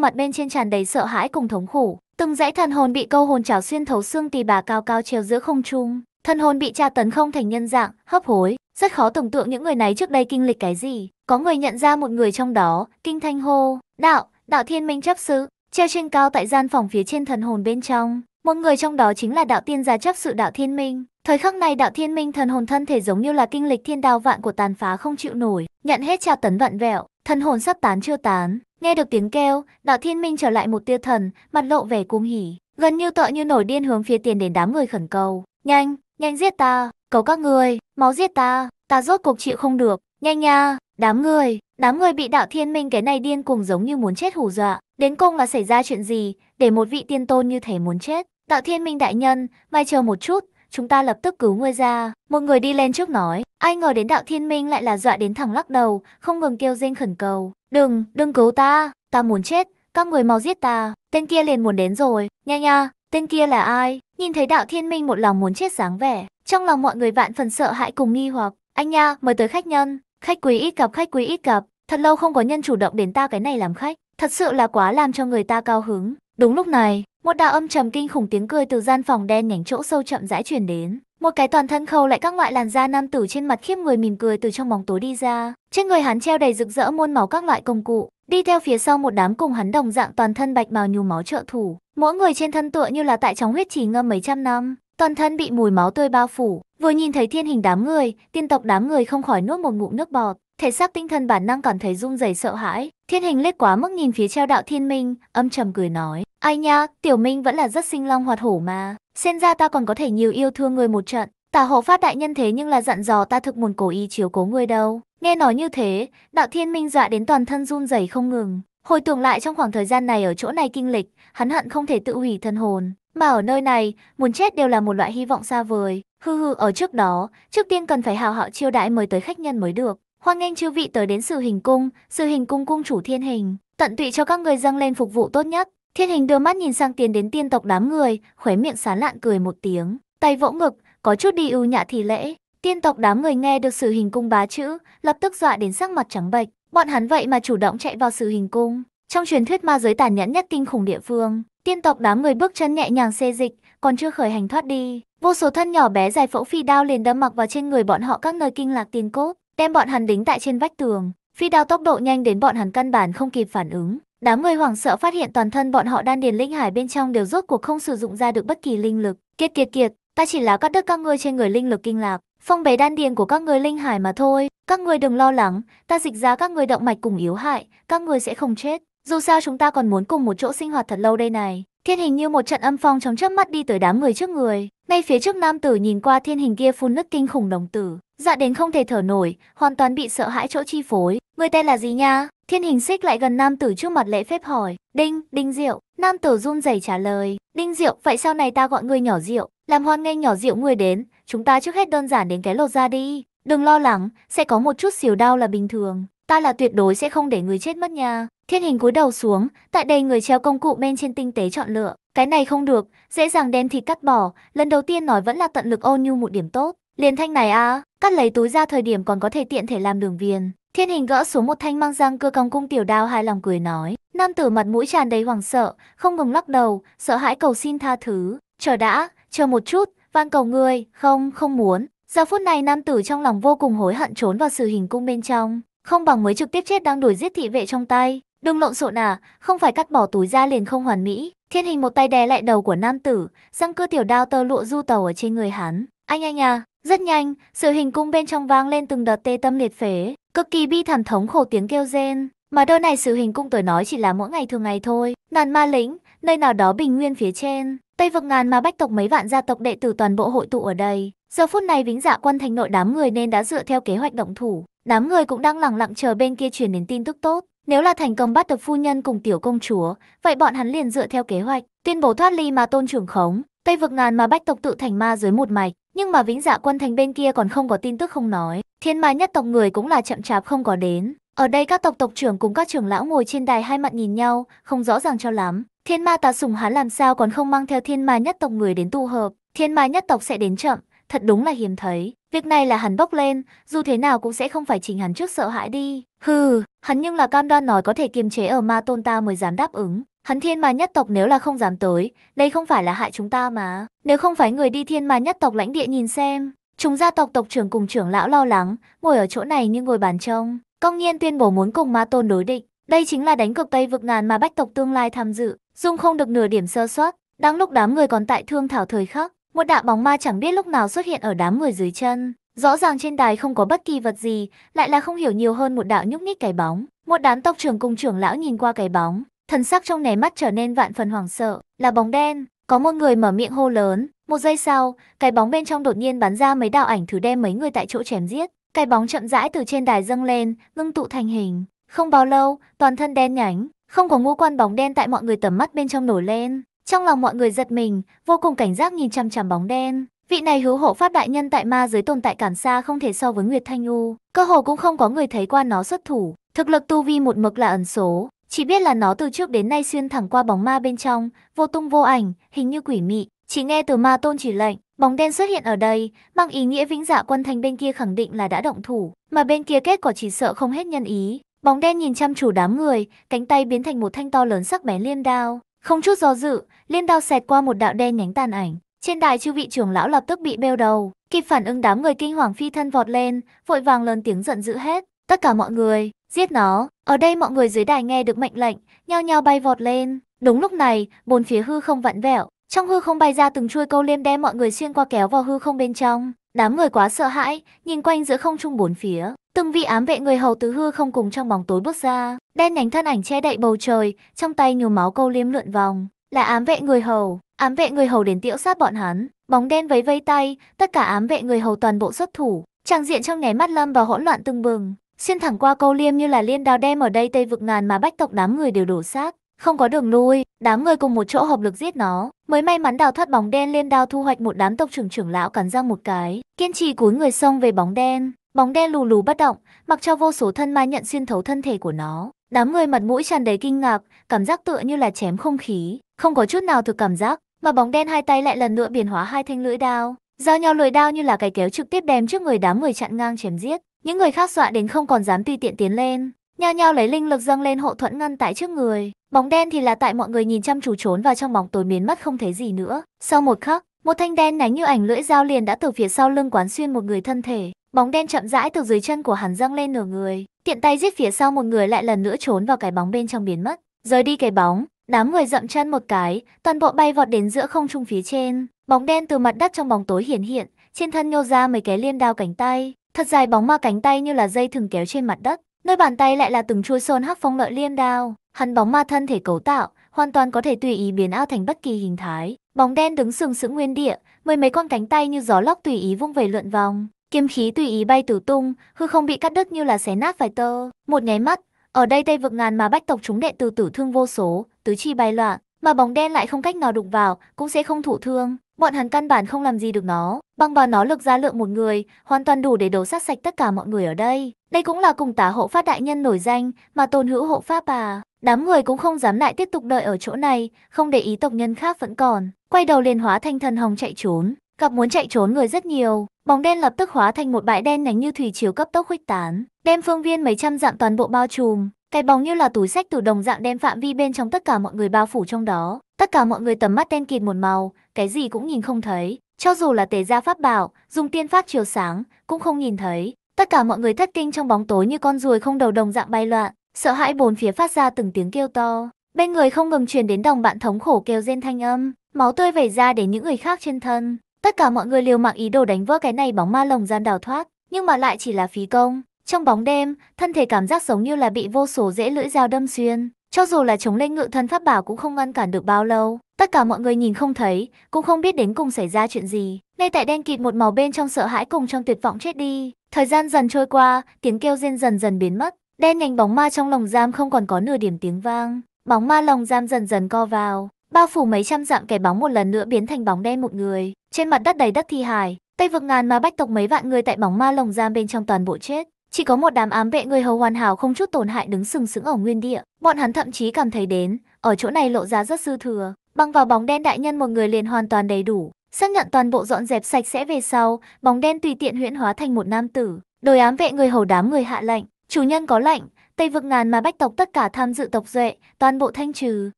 mặt bên trên tràn đầy sợ hãi cùng thống khổ. Từng dãy thần hồn bị câu hồn chảo xuyên thấu xương tỳ bà cao cao treo giữa không trung. Thần hồn bị tra tấn không thành nhân dạng, hấp hối. Rất khó tưởng tượng những người này trước đây kinh lịch cái gì. Có người nhận ra một người trong đó, kinh thanh hô, đạo, đạo thiên minh chấp sự, treo trên cao tại gian phòng phía trên thần hồn bên trong một người trong đó chính là đạo tiên gia chấp sự đạo thiên minh. Thời khắc này đạo thiên minh thần hồn thân thể giống như là kinh lịch thiên đao vạn của tàn phá không chịu nổi, nhận hết tra tấn vạn vẹo, thần hồn sắp tán chưa tán. Nghe được tiếng kêu, đạo thiên minh trở lại một tia thần, mặt lộ vẻ cung hỉ, gần như tợ như nổi điên hướng phía tiền đến đám người khẩn cầu. Nhanh, nhanh giết ta, cầu các người, máu giết ta, ta rốt cuộc chịu không được, nhanh nha, đám người, đám người bị đạo thiên minh cái này điên cuồng giống như muốn chết hù dọa. Đến cùng là xảy ra chuyện gì, để một vị tiên tôn như thế muốn chết. Tạo thiên minh đại nhân, mai chờ một chút, chúng ta lập tức cứu ngươi ra. Một người đi lên trước nói, ai ngờ đến đạo thiên minh lại là dọa đến thẳng lắc đầu, không ngừng kêu rên khẩn cầu. Đừng, đừng cứu ta, ta muốn chết, các người mau giết ta. Tên kia liền muốn đến rồi, nha nha, tên kia là ai? Nhìn thấy đạo thiên minh một lòng muốn chết dáng vẻ, trong lòng mọi người vạn phần sợ hãi cùng nghi hoặc. Anh nha, mời tới khách nhân, khách quý ít gặp, khách quý ít gặp. Thật lâu không có nhân chủ động đến ta cái này làm khách, thật sự là quá làm cho người ta cao hứng. Đúng lúc này, một đạo âm trầm kinh khủng tiếng cười từ gian phòng đen nhánh chỗ sâu chậm rãi truyền đến. Một cái toàn thân khâu lại các loại làn da nam tử trên mặt khiếp người mỉm cười từ trong bóng tối đi ra. Trên người hắn treo đầy rực rỡ muôn màu các loại công cụ, đi theo phía sau một đám cùng hắn đồng dạng toàn thân bạch bào nhu máu trợ thủ. Mỗi người trên thân tựa như là tại trong huyết trì ngâm mấy trăm năm, toàn thân bị mùi máu tươi bao phủ. Vừa nhìn thấy thiên hình đám người, tiên tộc đám người không khỏi nuốt một ngụm nước bọt thể xác tinh thần bản năng cảm thấy run rẩy sợ hãi thiên hình lết quá mức nhìn phía treo đạo thiên minh âm trầm cười nói Ai nha, Tiểu Minh vẫn là rất sinh long hoạt hổ mà. Xem ra ta còn có thể nhiều yêu thương người một trận. Tả hộ phát đại nhân thế nhưng là dặn dò ta thực muốn cổ y chiếu cố người đâu. Nghe nói như thế, đạo thiên minh dọa đến toàn thân run rẩy không ngừng. Hồi tưởng lại trong khoảng thời gian này ở chỗ này kinh lịch, hắn hận không thể tự hủy thân hồn. Mà ở nơi này, muốn chết đều là một loại hy vọng xa vời. Hư hư ở trước đó, trước tiên cần phải hào hạo chiêu đãi mới tới khách nhân mới được. Hoan nghênh chư vị tới đến sự hình cung, sự hình cung cung chủ thiên hình. Tận tụy cho các người dâng lên phục vụ tốt nhất. Thiên hình đưa mắt nhìn sang tiến đến tiên tộc đám người, khóe miệng sán lạn cười một tiếng, tay vỗ ngực, có chút đi ưu nhã thì lễ. Tiên tộc đám người nghe được sự hình cung bá chữ, lập tức dọa đến sắc mặt trắng bệch, bọn hắn vậy mà chủ động chạy vào sự hình cung. Trong truyền thuyết ma giới tàn nhẫn nhất kinh khủng địa phương, tiên tộc đám người bước chân nhẹ nhàng xê dịch, còn chưa khởi hành thoát đi, vô số thân nhỏ bé dài phẫu phi đao liền đâm mặc vào trên người bọn họ các nơi kinh lạc tiền cốt, đem bọn hắn đính tại trên vách tường. Phi đao tốc độ nhanh đến bọn hắn căn bản không kịp phản ứng, Đám người hoảng sợ phát hiện toàn thân bọn họ đan điền linh hải bên trong đều rốt cuộc không sử dụng ra được bất kỳ linh lực. Kiệt kiệt kiệt, ta chỉ là cắt đứt các ngươi trên người linh lực kinh lạc, phong bế đan điền của các ngươi linh hải mà thôi. Các ngươi đừng lo lắng, ta dịch ra các ngươi động mạch cùng yếu hại, các ngươi sẽ không chết. Dù sao chúng ta còn muốn cùng một chỗ sinh hoạt thật lâu đây này. Thiên hình như một trận âm phong trong chớp mắt đi tới đám người trước người. Ngay phía trước nam tử nhìn qua thiên hình kia phun nước kinh khủng đồng tử, dạ đến không thể thở nổi, hoàn toàn bị sợ hãi chỗ chi phối. Người tên là gì nha? Thiên hình xích lại gần nam tử trước mặt lễ phép hỏi. Đinh, Đinh Diệu. Nam tử run rẩy trả lời. Đinh Diệu, vậy sau này ta gọi ngươi nhỏ Diệu, làm hoan nghênh nhỏ Diệu ngươi đến, chúng ta trước hết đơn giản đến cái lột ra đi. Đừng lo lắng, sẽ có một chút xìu đau là bình thường. Ta là tuyệt đối sẽ không để người chết mất nha. Thiên hình cúi đầu xuống, tại đây người treo công cụ bên trên tinh tế chọn lựa, cái này không được, dễ dàng đem thịt cắt bỏ, lần đầu tiên nói vẫn là tận lực ôn nhu một điểm tốt. Liền thanh này à, cắt lấy túi ra thời điểm còn có thể tiện thể làm đường viên. Thiên hình gỡ xuống một thanh mang răng cưa cong cung tiểu đao hai lòng cười nói. Nam tử mặt mũi tràn đầy hoảng sợ, không ngừng lắc đầu, sợ hãi cầu xin tha thứ. Chờ đã, chờ một chút, van cầu người, không, không muốn. Giờ phút này nam tử trong lòng vô cùng hối hận trốn vào sự hình cung bên trong. Không bằng mới trực tiếp chết đang đuổi giết thị vệ trong tay. Đừng lộn xộn à, không phải cắt bỏ túi ra liền không hoàn mỹ. Thiên hình một tay đè lại đầu của nam tử, răng cưa tiểu đao tơ lụa du tàu ở trên người hắn. Anh anh à, rất nhanh, sự hình cung bên trong vang lên từng đợt tê tâm liệt phế, cực kỳ bi thảm thống khổ tiếng kêu rên. Mà đôi này sự hình cung tôi nói chỉ là mỗi ngày thường ngày thôi. Nàn ma lĩnh, nơi nào đó bình nguyên phía trên. Tây vực ngàn mà bách tộc mấy vạn gia tộc đệ tử toàn bộ hội tụ ở đây. Giờ phút này vĩnh dạ quan thành nội đám người nên đã dựa theo kế hoạch động thủ. Đám người cũng đang lặng lặng chờ bên kia truyền đến tin tức tốt. Nếu là thành công bắt được phu nhân cùng tiểu công chúa, vậy bọn hắn liền dựa theo kế hoạch, tuyên bố thoát ly mà tôn trưởng khống, Tây vực ngàn mà bách tộc tự thành ma dưới một mạch, nhưng mà vĩnh dạ quân thành bên kia còn không có tin tức không nói, thiên ma nhất tộc người cũng là chậm chạp không có đến. Ở đây các tộc tộc trưởng cùng các trưởng lão ngồi trên đài hai mặt nhìn nhau, không rõ ràng cho lắm. Thiên ma tà sùng hắn làm sao còn không mang theo thiên ma nhất tộc người đến tu hợp, thiên ma nhất tộc sẽ đến chậm, thật đúng là hiếm thấy. Việc này là hắn bốc lên, dù thế nào cũng sẽ không phải chính hắn trước sợ hãi đi. Hừ, hắn nhưng là cam đoan nói có thể kiềm chế ở ma tôn ta mới dám đáp ứng. Hắn thiên ma nhất tộc nếu là không dám tới, đây không phải là hại chúng ta mà. Nếu không phải người đi thiên ma nhất tộc lãnh địa nhìn xem, chúng gia tộc tộc trưởng cùng trưởng lão lo lắng, ngồi ở chỗ này như ngồi bàn trông. Công nhiên tuyên bố muốn cùng ma tôn đối địch. Đây chính là đánh cực Tây vực ngàn mà bách tộc tương lai tham dự, dung không được nửa điểm sơ suất. Đang lúc đám người còn tại thương thảo thời khắc, một đạo bóng ma chẳng biết lúc nào xuất hiện ở đám người dưới chân. Rõ ràng trên đài không có bất kỳ vật gì, lại là không hiểu nhiều hơn một đạo nhúc nhích cái bóng. Một đám tộc trưởng cùng trưởng lão nhìn qua cái bóng, thần sắc trong nháy mắt trở nên vạn phần hoảng sợ, là bóng đen. Có một người mở miệng hô lớn, một giây sau, cái bóng bên trong đột nhiên bắn ra mấy đạo ảnh thử đem mấy người tại chỗ chém giết. Cái bóng chậm rãi từ trên đài dâng lên, ngưng tụ thành hình. Không bao lâu, toàn thân đen nhánh, không có ngũ quan bóng đen tại mọi người tầm mắt bên trong nổi lên. Trong lòng mọi người giật mình, vô cùng cảnh giác nhìn chằm chằm bóng đen. Vị này hứa hộ pháp đại nhân tại ma giới tồn tại cản xa không thể so với Nguyệt Thanh U, cơ hồ cũng không có người thấy qua nó xuất thủ. Thực lực tu vi một mực là ẩn số, chỉ biết là nó từ trước đến nay xuyên thẳng qua bóng ma bên trong, vô tung vô ảnh, hình như quỷ mị. Chỉ nghe từ ma tôn chỉ lệnh, bóng đen xuất hiện ở đây, mang ý nghĩa vĩnh dạ quân thành bên kia khẳng định là đã động thủ, mà bên kia kết quả chỉ sợ không hết nhân ý. Bóng đen nhìn chăm chủ đám người, cánh tay biến thành một thanh to lớn sắc bén liêm đao, không chút do dự, liên đao xẹt qua một đạo đen nhánh tàn ảnh. Trên đài chư vị trưởng lão lập tức bị bêu đầu, kịp phản ứng đám người kinh hoàng phi thân vọt lên, vội vàng lớn tiếng giận dữ hết. Tất cả mọi người, giết nó. Ở đây mọi người dưới đài nghe được mệnh lệnh, nhao nhao bay vọt lên. Đúng lúc này, bốn phía hư không vặn vẹo, trong hư không bay ra từng chuôi câu liêm đem mọi người xuyên qua kéo vào hư không bên trong. Đám người quá sợ hãi, nhìn quanh giữa không trung bốn phía, từng vị ám vệ người hầu tứ hư không cùng trong bóng tối bước ra, đen nhánh thân ảnh che đậy bầu trời, trong tay nhiều máu câu liêm lượn vòng là ám vệ người hầu, ám vệ người hầu đến tiễu sát bọn hắn, bóng đen vấy vây tay, tất cả ám vệ người hầu toàn bộ xuất thủ, trang diện trong nháy mắt lâm vào hỗn loạn tưng bừng, xuyên thẳng qua câu liêm như là liên đao đem ở đây tây vực ngàn mà bách tộc đám người đều đổ sát, không có đường lui, đám người cùng một chỗ hợp lực giết nó, mới may mắn đào thoát bóng đen liên đao thu hoạch một đám tộc trưởng trưởng lão cắn răng một cái, kiên trì cúi người xông về bóng đen, bóng đen lù lù bất động, mặc cho vô số thân ma nhận xuyên thấu thân thể của nó, Đám người mặt mũi tràn đầy kinh ngạc, cảm giác tựa như là chém không khí, không có chút nào thực cảm giác, mà bóng đen hai tay lại lần nữa biến hóa hai thanh lưỡi đao, giao nhau lưỡi đao như là cái kéo trực tiếp đem trước người đám người chặn ngang chém giết. Những người khác dọa đến không còn dám tùy tiện tiến lên, nhao nhao lấy linh lực dâng lên hộ thuẫn ngăn tại trước người. Bóng đen thì là tại mọi người nhìn chăm chú trốn vào trong bóng tối biến mất không thấy gì nữa. Sau một khắc, một thanh đen nánh như ảnh lưỡi dao liền đã từ phía sau lưng quán xuyên một người thân thể, bóng đen chậm rãi từ dưới chân của hắn dâng lên nửa người, tiện tay giết phía sau một người lại lần nữa trốn vào cái bóng bên trong biến mất. Rời đi cái bóng, đám người dậm chân một cái, toàn bộ bay vọt đến giữa không trung phía trên. Bóng đen từ mặt đất trong bóng tối hiển hiện, trên thân nhô ra mấy cái liêm đao cánh tay, thật dài bóng ma cánh tay như là dây thừng kéo trên mặt đất, nơi bàn tay lại là từng chuôi sơn hắc phong lợi liêm đao. Hắn bóng ma thân thể cấu tạo, hoàn toàn có thể tùy ý biến ao thành bất kỳ hình thái. Bóng đen đứng sừng sững nguyên địa, mười mấy con cánh tay như gió lốc tùy ý vung về lượn vòng. Kiếm khí tùy ý bay tứ tung, hư không bị cắt đứt như là xé nát vài tơ. Một nháy mắt, ở đây Tây vực ngàn mà bách tộc chúng đệ tử tử thương vô số, tứ chi bay loạn, mà bóng đen lại không cách nào đụng vào, cũng sẽ không thụ thương. Bọn hắn căn bản không làm gì được nó, băng vào nó lực ra lượng một người, hoàn toàn đủ để đổ sát sạch tất cả mọi người ở đây. Đây cũng là cùng tả hộ pháp đại nhân nổi danh, mà tôn hữu hộ pháp à. Đám người cũng không dám lại tiếp tục đợi ở chỗ này, không để ý tộc nhân khác vẫn còn. Quay đầu liền hóa thanh thần hồng chạy trốn, gặp muốn chạy trốn người rất nhiều, Bóng đen lập tức hóa thành một bãi đen nhánh như thủy chiều cấp tốc khuếch tán, đem phương viên mấy trăm dặm toàn bộ bao trùm. Cái bóng như là túi sách tủ đồng dạng đem phạm vi bên trong tất cả mọi người bao phủ trong đó. Tất cả mọi người tầm mắt đen kịt một màu, cái gì cũng nhìn không thấy. Cho dù là tề gia pháp bảo, dùng tiên pháp chiều sáng, cũng không nhìn thấy. Tất cả mọi người thất kinh trong bóng tối như con ruồi không đầu đồng dạng bay loạn, sợ hãi bốn phía phát ra từng tiếng kêu to. Bên người không ngừng truyền đến đồng bạn thống khổ kêu rên thanh âm, máu tươi vẩy ra để những người khác trên thân. Tất cả mọi người liều mạng ý đồ đánh vỡ cái này bóng ma lồng gian đào thoát, nhưng mà lại chỉ là phí công. Trong bóng đêm, thân thể cảm giác giống như là bị vô số rễ lưỡi dao đâm xuyên. Cho dù là chống lên ngự thân pháp bảo cũng không ngăn cản được bao lâu. Tất cả mọi người nhìn không thấy, cũng không biết đến cùng xảy ra chuyện gì. Ngay tại đen kịt một màu bên trong sợ hãi cùng trong tuyệt vọng chết đi. Thời gian dần trôi qua, tiếng kêu rên dần dần biến mất. Đen nhánh bóng ma trong lồng giam không còn có nửa điểm tiếng vang. Bóng ma lồng giam dần dần co vào, bao phủ mấy trăm dạng kẻ bóng một lần nữa biến thành bóng đen một người, trên mặt đất đầy đất thi hài, Tây vực ngàn mà bách tộc mấy vạn người tại bóng ma lồng giam bên trong toàn bộ chết. Chỉ có một đám ám vệ người hầu hoàn hảo không chút tổn hại đứng sừng sững ở nguyên địa. Bọn hắn thậm chí cảm thấy đến, ở chỗ này lộ ra rất dư thừa. Băng vào bóng đen đại nhân một người liền hoàn toàn đầy đủ. Xác nhận toàn bộ dọn dẹp sạch sẽ về sau, bóng đen tùy tiện huyễn hóa thành một nam tử. đội ám vệ người hầu đám người hạ lệnh, chủ nhân có lệnh, Tây vực ngàn mà bách tộc tất cả tham dự tộc duệ, toàn bộ thanh trừ.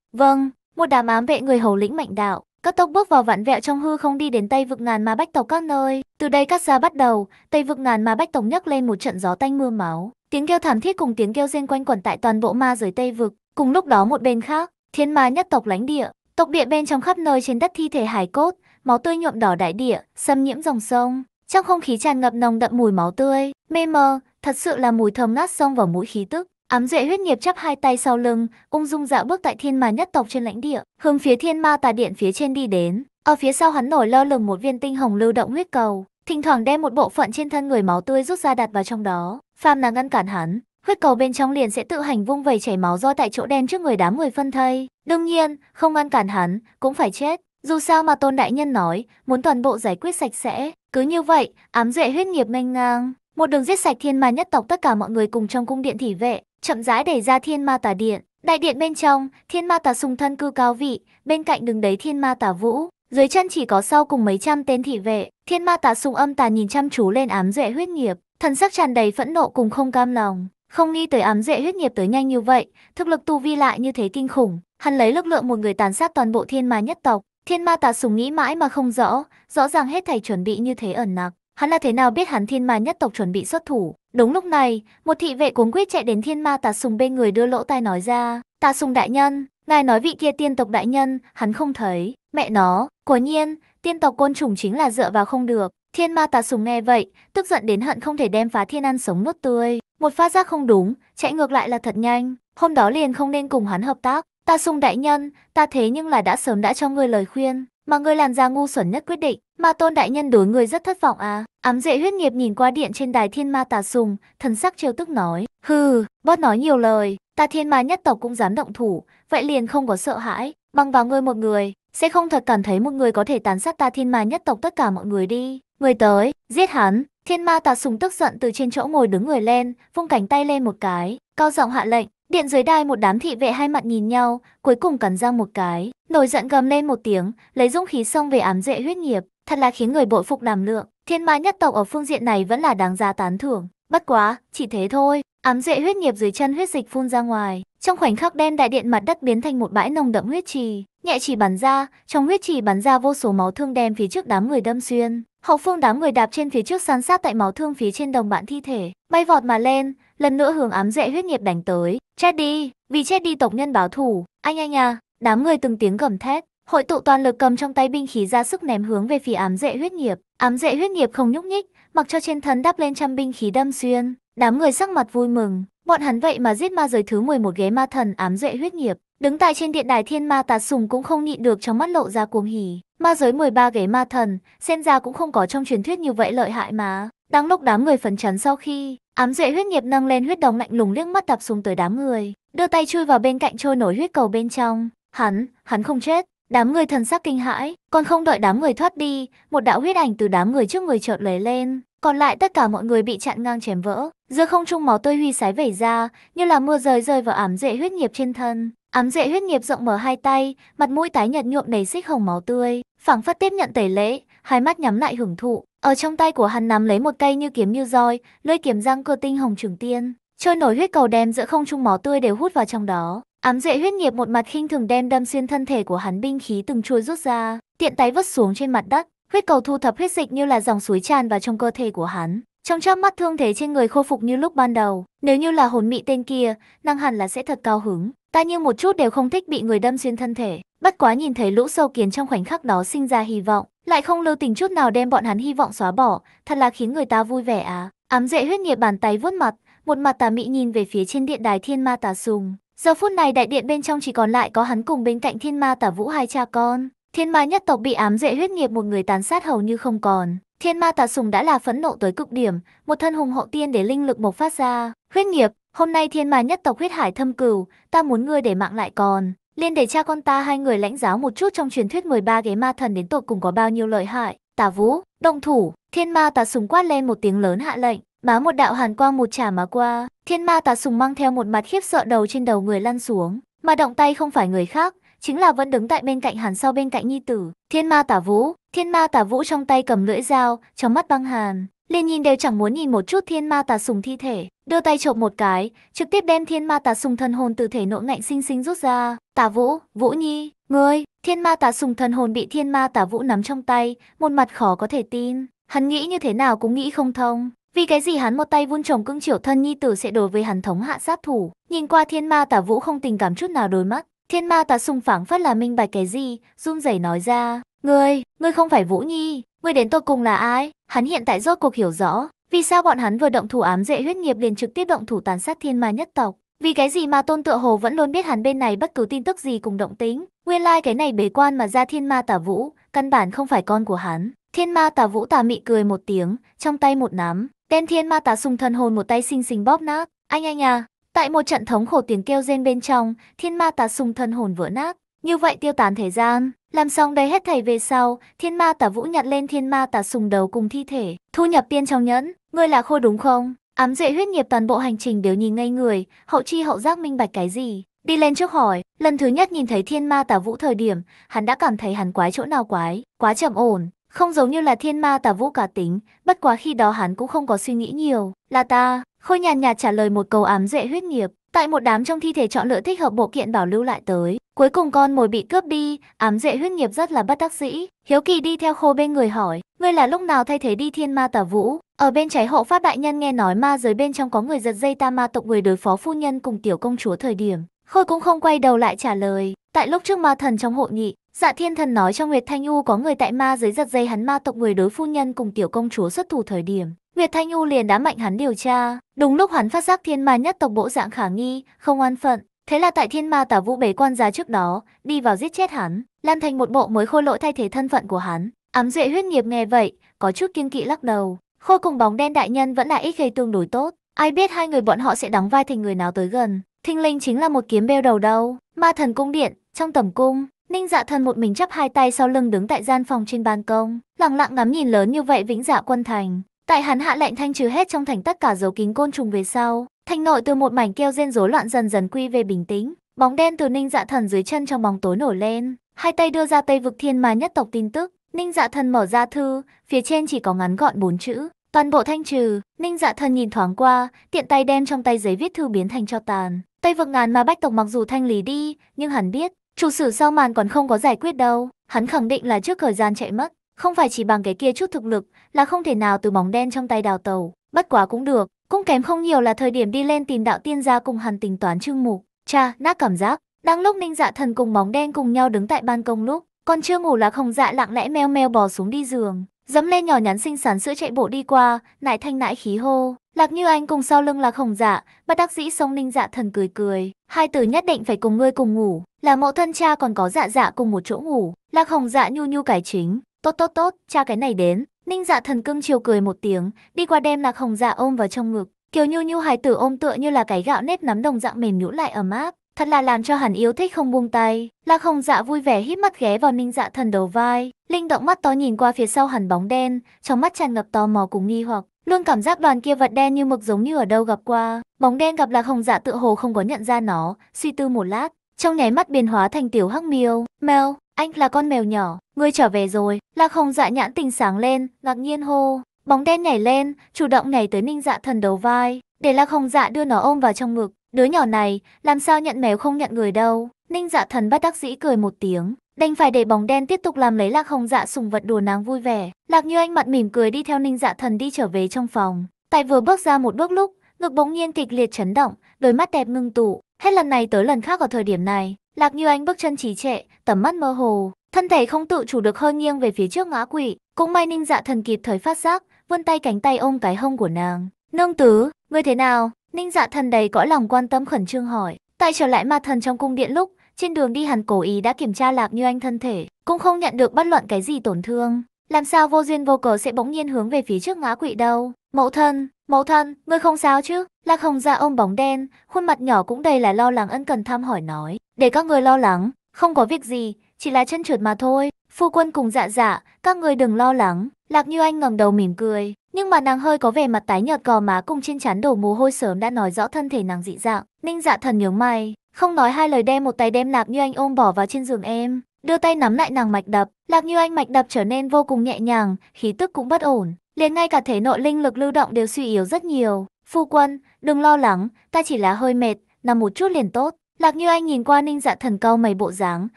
Vâng, một đám ám vệ người hầu lĩnh mạnh đạo, các tộc bước vào vạn vẹo trong hư không đi đến Tây vực ngàn ma bách tộc các nơi. Từ đây cắt ra bắt đầu, Tây vực ngàn ma bách tộc nhấc lên một trận gió tanh mưa máu. Tiếng kêu thảm thiết cùng tiếng kêu rên quanh quẩn tại toàn bộ ma giới Tây vực. Cùng lúc đó một bên khác, thiên ma nhất tộc lãnh địa, tộc địa bên trong khắp nơi trên đất thi thể hải cốt, máu tươi nhuộm đỏ đại địa, xâm nhiễm dòng sông. Trong không khí tràn ngập nồng đậm mùi máu tươi, mê mờ, thật sự là mùi thơm ngát sông vào mũi khí tức. Ám duệ huyết nghiệp chắp hai tay sau lưng, ung dung dạo bước tại thiên ma nhất tộc trên lãnh địa, hướng phía thiên ma tà điện phía trên đi đến. Ở phía sau hắn nổi lơ lửng một viên tinh hồng lưu động huyết cầu, thỉnh thoảng đem một bộ phận trên thân người máu tươi rút ra đặt vào trong đó. Phàm là ngăn cản hắn, huyết cầu bên trong liền sẽ tự hành vung vẩy chảy máu do tại chỗ đen trước người đám người phân thây. Đương nhiên, không ngăn cản hắn, cũng phải chết. Dù sao mà Tôn Đại Nhân nói, muốn toàn bộ giải quyết sạch sẽ, cứ như vậy, ám duệ huyết nghiệp manh ngang. Một đường giết sạch thiên ma nhất tộc tất cả mọi người cùng trong cung điện thị vệ, chậm rãi đẩy ra thiên ma tà điện. Đại điện bên trong, thiên ma tà sùng thân cư cao vị, bên cạnh đứng đấy thiên ma tà vũ. Dưới chân chỉ có sau cùng mấy trăm tên thị vệ, thiên ma tà sùng âm tà nhìn chăm chú lên ám duệ huyết nghiệp, thần sắc tràn đầy phẫn nộ cùng không cam lòng. Không nghĩ tới ám duệ huyết nghiệp tới nhanh như vậy, thực lực tu vi lại như thế kinh khủng. Hắn lấy lực lượng một người tàn sát toàn bộ thiên ma nhất tộc. Thiên ma tà sùng nghĩ mãi mà không rõ, rõ ràng hết thảy chuẩn bị như thế ẩn nặc. Hắn là thế nào biết hắn thiên ma nhất tộc chuẩn bị xuất thủ, Đúng lúc này, một thị vệ cuống quýt chạy đến thiên ma tà sùng bên người đưa lỗ tai nói ra. Tà sùng đại nhân, ngài nói vị kia tiên tộc đại nhân, hắn không thấy. Mẹ nó, quả nhiên, tiên tộc côn trùng chính là dựa vào không được. Thiên ma tà sùng nghe vậy, tức giận đến hận không thể đem phá thiên ăn sống nuốt tươi. Một phát giác không đúng, chạy ngược lại là thật nhanh. Hôm đó liền không nên cùng hắn hợp tác. Ta sung đại nhân, ta thế nhưng là đã sớm đã cho ngươi lời khuyên mà ngươi làm ra ngu xuẩn nhất quyết định, mà tôn đại nhân đối ngươi rất thất vọng à. Ám dệ huyết nghiệp nhìn qua điện trên đài thiên ma tà sùng, thần sắc trêu tức nói, hừ, bớt nói nhiều lời, ta thiên ma nhất tộc cũng dám động thủ, vậy liền không có sợ hãi, bằng vào ngươi một người, sẽ không thật cảm thấy một người có thể tàn sát ta thiên ma nhất tộc tất cả mọi người đi. Người tới, giết hắn, thiên ma tà sùng tức giận từ trên chỗ ngồi đứng người lên, vung cánh tay lên một cái, cao giọng hạ lệnh, Điện dưới đai một đám thị vệ hai mặt nhìn nhau, cuối cùng cắn răng một cái, nổi giận gầm lên một tiếng, lấy dũng khí xông về ám duệ huyết nghiệp, thật là khiến người bội phục đảm lượng. Thiên ma nhất tộc ở phương diện này vẫn là đáng giá tán thưởng. Bất quá, chỉ thế thôi, ám duệ huyết nghiệp dưới chân huyết dịch phun ra ngoài, trong khoảnh khắc đen đại điện mặt đất biến thành một bãi nồng đậm huyết trì, nhẹ chỉ bắn ra, trong huyết trì bắn ra vô số máu thương đem phía trước đám người đâm xuyên. Hậu phương đám người đạp trên phía trước san sát tại máu thương phía trên đồng bạn thi thể, bay vọt mà lên, lần nữa hướng ám duệ huyết nghiệp đánh tới. Chết đi, vì chết đi tộc nhân báo thù anh anh à, đám người từng tiếng gầm thét. Hội tụ toàn lực cầm trong tay binh khí ra sức ném hướng về phía ám dệ huyết nghiệp. Ám dệ huyết nghiệp không nhúc nhích, mặc cho trên thân đắp lên trăm binh khí đâm xuyên. Đám người sắc mặt vui mừng, bọn hắn vậy mà giết ma giới thứ 11 ghế ma thần ám dệ huyết nghiệp. Đứng tại trên điện đài thiên ma tà sùng cũng không nhịn được trong mắt lộ ra cuồng hỉ. Ma giới 13 ghế ma thần, xem ra cũng không có trong truyền thuyết như vậy lợi hại mà. Đang lúc đám người phấn chấn sau khi, Ám duệ huyết nghiệp nâng lên huyết đồng lạnh lùng liếc mắt tập xuống tới đám người, đưa tay chui vào bên cạnh trôi nổi huyết cầu bên trong. Hắn, hắn không chết. Đám người thần sắc kinh hãi, còn không đợi đám người thoát đi, một đạo huyết ảnh từ đám người trước người chợt lấy lên, còn lại tất cả mọi người bị chặn ngang chém vỡ. Giữa không trung máu tươi huy sái vẩy ra, như là mưa rơi rơi vào ám duệ huyết nghiệp trên thân. Ám duệ huyết nghiệp rộng mở hai tay, mặt mũi tái nhợt nhuộm đầy xích hồng máu tươi, phảng phất tiếp nhận tẩy lễ, hai mắt nhắm lại hưởng thụ, ở trong tay của hắn nắm lấy một cây như kiếm như roi, lưỡi kiếm răng cơ tinh hồng trùng tiên, trôi nổi huyết cầu đem giữa không trung máu tươi đều hút vào trong đó. Ám dệ huyết nghiệp một mặt khinh thường đem đâm xuyên thân thể của hắn binh khí từng chuôi rút ra, tiện tay vứt xuống trên mặt đất. Huyết cầu thu thập huyết dịch như là dòng suối tràn vào trong cơ thể của hắn. Trong chớp mắt thương thế trên người khôi phục như lúc ban đầu, nếu như là hồn mị tên kia, năng hẳn là sẽ thật cao hứng. Ta như một chút đều không thích bị người đâm xuyên thân thể, bất quá nhìn thấy lũ sâu kiến trong khoảnh khắc đó sinh ra hy vọng, lại không lưu tình chút nào đem bọn hắn hy vọng xóa bỏ, thật là khiến người ta vui vẻ à. Ám dệ huyết nghiệp bàn tay vuốt mặt, một mặt tà mị nhìn về phía trên điện đài thiên ma tà sùng. Giờ phút này đại điện bên trong chỉ còn lại có hắn cùng bên cạnh thiên ma tà vũ hai cha con. Thiên ma nhất tộc bị ám dệ huyết nghiệp một người tàn sát hầu như không còn. Thiên ma tà sùng đã là phẫn nộ tới cực điểm, một thân hùng hậu tiên để linh lực bộc phát ra. Huyết nghiệp, hôm nay thiên ma nhất tộc huyết hải thâm cừu, ta muốn ngươi để mạng lại còn. Liên để cha con ta hai người lãnh giáo một chút trong truyền thuyết 13 ghế ma thần đến tột cùng có bao nhiêu lợi hại. Tả vũ, đồng thủ, thiên ma tà sùng quát lên một tiếng lớn hạ lệnh. Má một đạo hàn quang một trả má qua, thiên ma tà sùng mang theo một mặt khiếp sợ đầu trên đầu người lăn xuống. Mà động tay không phải người khác, chính là vẫn đứng tại bên cạnh hàn sau bên cạnh nhi tử. Thiên ma tả vũ, thiên ma tả vũ trong tay cầm lưỡi dao, trong mắt băng hàn. Liên nhìn đều chẳng muốn nhìn một chút thiên ma tà sùng thi thể, đưa tay chộp một cái, trực tiếp đem thiên ma tà sùng thần hồn từ thể nội ngạnh sinh sinh rút ra. Tà Vũ, Vũ Nhi, ngươi, thiên ma tà sùng thần hồn bị thiên ma tà Vũ nắm trong tay, một mặt khó có thể tin. Hắn nghĩ như thế nào cũng nghĩ không thông. Vì cái gì hắn một tay vun trồng cưng triệu thân nhi tử sẽ đối với hắn thống hạ sát thủ, nhìn qua thiên ma tà Vũ không tình cảm chút nào đôi mắt. Thiên ma tà sùng phảng phất là minh bạch cái gì, run rẩy nói ra, ngươi, ngươi không phải Vũ Nhi, Người đến tôi cùng là ai? Hắn hiện tại rốt cuộc hiểu rõ, vì sao bọn hắn vừa động thủ ám dệ huyết nghiệp liền trực tiếp động thủ tàn sát thiên ma nhất tộc. Vì cái gì mà tôn tựa hồ vẫn luôn biết hắn bên này bất cứ tin tức gì cùng động tính. Nguyên lai like cái này bế quan mà ra thiên ma tả vũ, căn bản không phải con của hắn. Thiên ma tả vũ tà mị cười một tiếng, trong tay một nắm, đem thiên ma tà sùng thần hồn một tay xinh xinh bóp nát. Anh anh à, tại một trận thống khổ tiếng kêu rên bên trong, thiên ma tà sùng thần hồn vỡ nát, như vậy tiêu tán thời gian, làm xong đấy hết thầy về sau, thiên ma tả vũ nhặt lên thiên ma tả sùng đầu cùng thi thể, thu nhập tiên trong nhẫn, ngươi là khôi đúng không? Ám duệ huyết nghiệp toàn bộ hành trình đều nhìn ngây người, hậu chi hậu giác minh bạch cái gì? Đi lên trước hỏi, lần thứ nhất nhìn thấy thiên ma tả vũ thời điểm, hắn đã cảm thấy hắn quái chỗ nào quái, quá chậm ổn, không giống như là thiên ma tả vũ cả tính, bất quá khi đó hắn cũng không có suy nghĩ nhiều, là ta, khôi nhàn nhạt trả lời một câu ám duệ huyết nghiệp, Tại một đám trong thi thể chọn lựa thích hợp bộ kiện bảo lưu lại tới. Cuối cùng con mồi bị cướp đi, ám dệ huyết nghiệp rất là bất đắc dĩ. Hiếu kỳ đi theo khô bên người hỏi, ngươi là lúc nào thay thế đi thiên ma tả vũ? Ở bên trái hộ pháp đại nhân nghe nói ma giới bên trong có người giật dây ta ma tộc người đối phó phu nhân cùng tiểu công chúa thời điểm. Khôi cũng không quay đầu lại trả lời. Tại lúc trước ma thần trong hội nghị, Dạ thiên thần nói cho Nguyệt Thanh U có người tại ma giới giật dây hắn ma tộc người đối phu nhân cùng tiểu công chúa xuất thủ thời điểm. Nguyệt Thanh U liền đã mạnh hắn điều tra, đúng lúc hắn phát giác thiên ma nhất tộc bộ dạng khả nghi, không an phận. Thế là tại thiên ma tả vũ bế quan ra trước đó, đi vào giết chết hắn, lan thành một bộ mới khôi lỗi thay thế thân phận của hắn. Ám duệ huyết nghiệp nghe vậy, có chút kiên kỵ lắc đầu. Khôi cùng bóng đen đại nhân vẫn là ít gây tương đối tốt. Ai biết hai người bọn họ sẽ đóng vai thành người nào tới gần. Thinh linh chính là một kiếm bêu đầu đâu. Ma thần cung điện, trong tầm cung, Ninh dạ thân một mình chắp hai tay sau lưng đứng tại gian phòng trên ban công, lặng lặng ngắm nhìn lớn như vậy vĩnh dạ quân thành. Tại hắn hạ lệnh thanh trừ hết trong thành tất cả dấu kín côn trùng về sau, thành nội từ một mảnh keo rên rối loạn dần dần quy về bình tĩnh, bóng đen từ Ninh dạ thần dưới chân trong bóng tối nổi lên, hai tay đưa ra Tây vực thiên ma nhất tộc tin tức, Ninh dạ thần mở ra thư, phía trên chỉ có ngắn gọn bốn chữ, toàn bộ thanh trừ, Ninh dạ thần nhìn thoáng qua, tiện tay đem trong tay giấy viết thư biến thành cho tàn. Tây vực ngàn ma bách tộc mặc dù thanh lý đi, nhưng hắn biết, Chủ sử sau màn còn không có giải quyết đâu, hắn khẳng định là trước thời gian chạy mất, không phải chỉ bằng cái kia chút thực lực, là không thể nào từ bóng đen trong tay đào tàu, bất quá cũng được, cũng kém không nhiều là thời điểm đi lên tìm đạo tiên gia cùng hắn tính toán chương mục. Cha, nát cảm giác, đang lúc Ninh Dạ Thần cùng bóng đen cùng nhau đứng tại ban công lúc, còn chưa ngủ là không dạ lặng lẽ meo meo bò xuống đi giường, dẫm lên nhỏ nhắn xinh xắn sữa chạy bộ đi qua, nại thanh nại khí hô, Lạc Như Anh cùng sau lưng là khổng Dạ, bác đắc dĩ sông Ninh Dạ thần cười cười. Hai tử nhất định phải cùng ngươi cùng ngủ, là mẫu thân cha còn có dạ dạ cùng một chỗ ngủ. Lạc khổng Dạ nhu nhu cải chính, tốt tốt tốt, cha cái này đến. Ninh Dạ thần cưng chiều cười một tiếng, đi qua đem Lạc khổng Dạ ôm vào trong ngực. Kiều nhu nhu hài tử ôm tựa như là cái gạo nếp nắm đồng dạng mềm nhũ lại ấm áp. Thật là làm cho hắn yêu thích không buông tay. Lạc Hồng Dạ vui vẻ hít mắt ghé vào Ninh Dạ Thần đầu vai, linh động mắt to nhìn qua phía sau hẳn bóng đen, trong mắt tràn ngập tò mò cùng nghi hoặc. Luôn cảm giác đoàn kia vật đen như mực giống như ở đâu gặp qua. Bóng đen gặp lạc hồng dạ tựa hồ không có nhận ra nó, suy tư một lát. Trong nháy mắt biến hóa thành tiểu hắc miêu. Mèo, anh là con mèo nhỏ, ngươi trở về rồi. Lạc hồng dạ nhãn tình sáng lên, ngạc nhiên hô. Bóng đen nhảy lên, chủ động nhảy tới ninh dạ thần đầu vai. Để lạc hồng dạ đưa nó ôm vào trong ngực. Đứa nhỏ này, làm sao nhận mèo không nhận người đâu. Ninh dạ thần bắt đắc dĩ cười một tiếng, đành phải để bóng đen tiếp tục làm lấy lạc hồng dạ sùng vật đùa nàng vui vẻ. Lạc như anh mặt mỉm cười đi theo ninh dạ thần đi trở về trong phòng. Tại vừa bước ra một bước lúc, ngực bỗng nhiên kịch liệt chấn động, đôi mắt đẹp ngưng tụ. Hết lần này tới lần khác ở thời điểm này, Lạc như anh bước chân trì trệ, tầm mắt mơ hồ, thân thể không tự chủ được hơi nghiêng về phía trước ngã quỵ. Cũng may ninh dạ thần kịp thời phát giác, vươn tay cánh tay ôm cái hông của nàng. Nương tứ, ngươi thế nào? Ninh dạ thần đầy cõi lòng quan tâm khẩn trương hỏi. Tại trở lại ma thần trong cung điện lúc, trên đường đi hẳn cổ ý đã kiểm tra Lạc Như Anh thân thể, cũng không nhận được bất luận cái gì tổn thương. Làm sao vô duyên vô cớ sẽ bỗng nhiên hướng về phía trước ngã quỵ đâu? Mẫu thân, mẫu thân, ngươi không sao chứ? Lạc Hồng ra dạ ôm bóng đen, khuôn mặt nhỏ cũng đầy là lo lắng ân cần thăm hỏi nói. Để các người lo lắng, không có việc gì, chỉ là chân trượt mà thôi. Phu quân cùng dạ dạ, các người đừng lo lắng. Lạc Như Anh ngẩng đầu mỉm cười, nhưng mà nàng hơi có vẻ mặt tái nhợt gò má cùng trên trán đổ mồ hôi sớm đã nói rõ thân thể nàng dị dạng. Ninh dạ thần nhướng mày, không nói hai lời đem một tay đem Lạc Như Anh ôm bỏ vào trên giường em, đưa tay nắm lại nàng mạch đập. Lạc Như Anh mạch đập trở nên vô cùng nhẹ nhàng, khí tức cũng bất ổn, liền ngay cả thể nội linh lực lưu động đều suy yếu rất nhiều. Phu quân, đừng lo lắng, ta chỉ là hơi mệt, nằm một chút liền tốt. Lạc Như Anh nhìn qua Ninh Dạ Thần cau mày bộ dáng,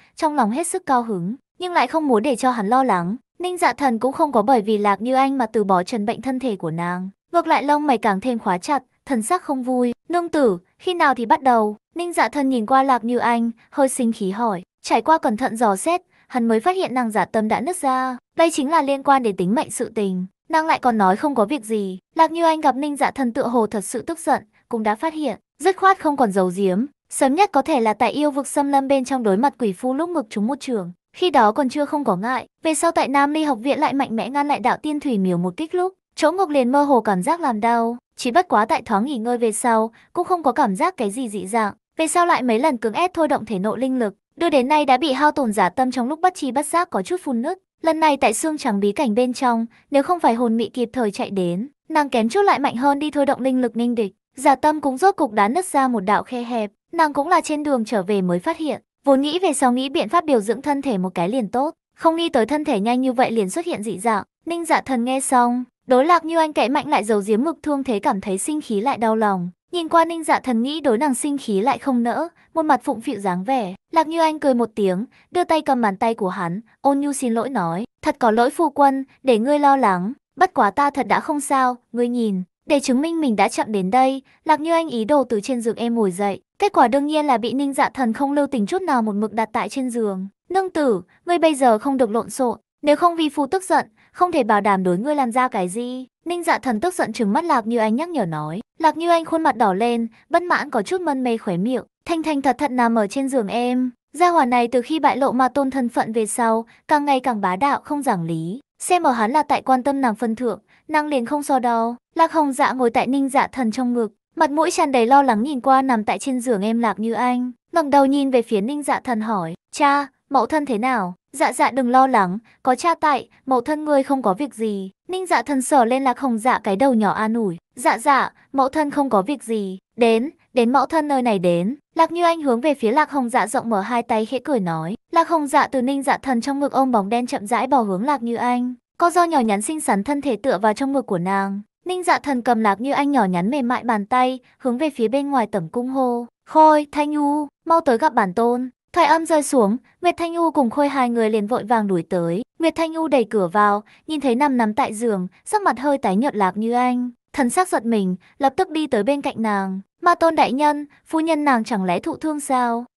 trong lòng hết sức cao hứng, nhưng lại không muốn để cho hắn lo lắng. Ninh Dạ Thần cũng không có bởi vì Lạc Như Anh mà từ bỏ trần bệnh thân thể của nàng, ngược lại lông mày càng thêm khóa chặt, thần sắc không vui. nương tử, khi nào thì bắt đầu? Ninh dạ thân nhìn qua lạc như anh, hơi sinh khí hỏi. Trải qua cẩn thận dò xét, hắn mới phát hiện nàng giả dạ tâm đã nứt ra. Đây chính là liên quan đến tính mệnh sự tình. Nàng lại còn nói không có việc gì. Lạc như anh gặp ninh dạ thân tựa hồ thật sự tức giận, cũng đã phát hiện. Dứt khoát không còn giấu giếm. Sớm nhất có thể là tại yêu vực xâm lâm bên trong đối mặt quỷ phu lúc ngực chúng một trường. Khi đó còn chưa không có ngại. Về sau tại Nam Ly học viện lại mạnh mẽ ngăn lại đạo tiên thủy miều một kích lúc. Chỗ ngực liền mơ hồ cảm giác làm đau, chỉ bất quá tại thoáng nghỉ ngơi về sau, cũng không có cảm giác cái gì dị dạng. Về sau lại mấy lần cứng ép thôi động thể nội linh lực, đưa đến nay đã bị hao tổn giả tâm trong lúc bất chi bất giác có chút phun nứt. Lần này tại xương trắng bí cảnh bên trong, nếu không phải hồn mị kịp thời chạy đến, nàng kém chút lại mạnh hơn đi thôi động linh lực ninh địch. Giả tâm cũng rốt cục đá nứt ra một đạo khe hẹp, nàng cũng là trên đường trở về mới phát hiện, vốn nghĩ về sau nghĩ biện pháp điều dưỡng thân thể một cái liền tốt, không nghĩ tới thân thể nhanh như vậy liền xuất hiện dị dạng. Ninh Dạ Thần nghe xong, Đối lạc như anh kẻ mạnh lại giấu giếm mực thương thế cảm thấy sinh khí lại đau lòng. Nhìn qua ninh dạ thần nghĩ đối nàng sinh khí lại không nỡ, một mặt phụng phịu dáng vẻ. Lạc như anh cười một tiếng, đưa tay cầm bàn tay của hắn, ôn nhu xin lỗi nói. Thật có lỗi phu quân, để ngươi lo lắng, bất quá ta thật đã không sao, ngươi nhìn. Để chứng minh mình đã chậm đến đây, Lạc Như Anh ý đồ từ trên giường em ngồi dậy. Kết quả đương nhiên là bị Ninh Dạ Thần không lưu tình chút nào một mực đặt tại trên giường. Nương tử, ngươi bây giờ không được lộn xộn, nếu không vì phu tức giận, không thể bảo đảm đối ngươi làm ra cái gì. Ninh dạ thần tức giận trừng mắt Lạc Như Anh nhắc nhở nói. Lạc Như Anh khuôn mặt đỏ lên, bất mãn có chút mân mê khóe miệng. Thanh Thanh thật thật nằm ở trên giường em. Gia hỏa này từ khi bại lộ ma tôn thân phận về sau, càng ngày càng bá đạo không giảng lý. Xem ở hắn là tại quan tâm nàng phân thượng, nàng liền không so đo. Lạc Hồng dạ ngồi tại Ninh dạ thần trong ngực, mặt mũi tràn đầy lo lắng nhìn qua nằm tại trên giường em Lạc Như Anh. ngẩng đầu nhìn về phía Ninh dạ thần hỏi, cha, mẫu thân thế nào? Dạ dạ đừng lo lắng, có cha tại, mẫu thân ngươi không có việc gì. Ninh dạ thân sờ lên lạc hồng dạ cái đầu nhỏ an ủi. Dạ dạ, mẫu thân không có việc gì. Đến, đến mẫu thân nơi này đến. Lạc như anh hướng về phía lạc hồng dạ rộng mở hai tay khẽ cười nói. Lạc hồng dạ từ ninh dạ thân trong ngực ôm bóng đen chậm rãi bò hướng lạc như anh. Có do nhỏ nhắn xinh xắn thân thể tựa vào trong ngực của nàng. Ninh dạ thần cầm lạc như anh nhỏ nhắn mềm mại bàn tay, hướng về phía bên ngoài tẩm cung hô. Khôi, Thanh Nhu, mau tới gặp bản tôn. Thoại âm rơi xuống, Nguyệt Thanh U cùng Khôi hai người liền vội vàng đuổi tới. Nguyệt Thanh U đẩy cửa vào, nhìn thấy nằm nắm tại giường, sắc mặt hơi tái nhợt lạc như anh. Thần sắc giật mình, lập tức đi tới bên cạnh nàng. Ma tôn đại nhân, phu nhân nàng chẳng lẽ thụ thương sao?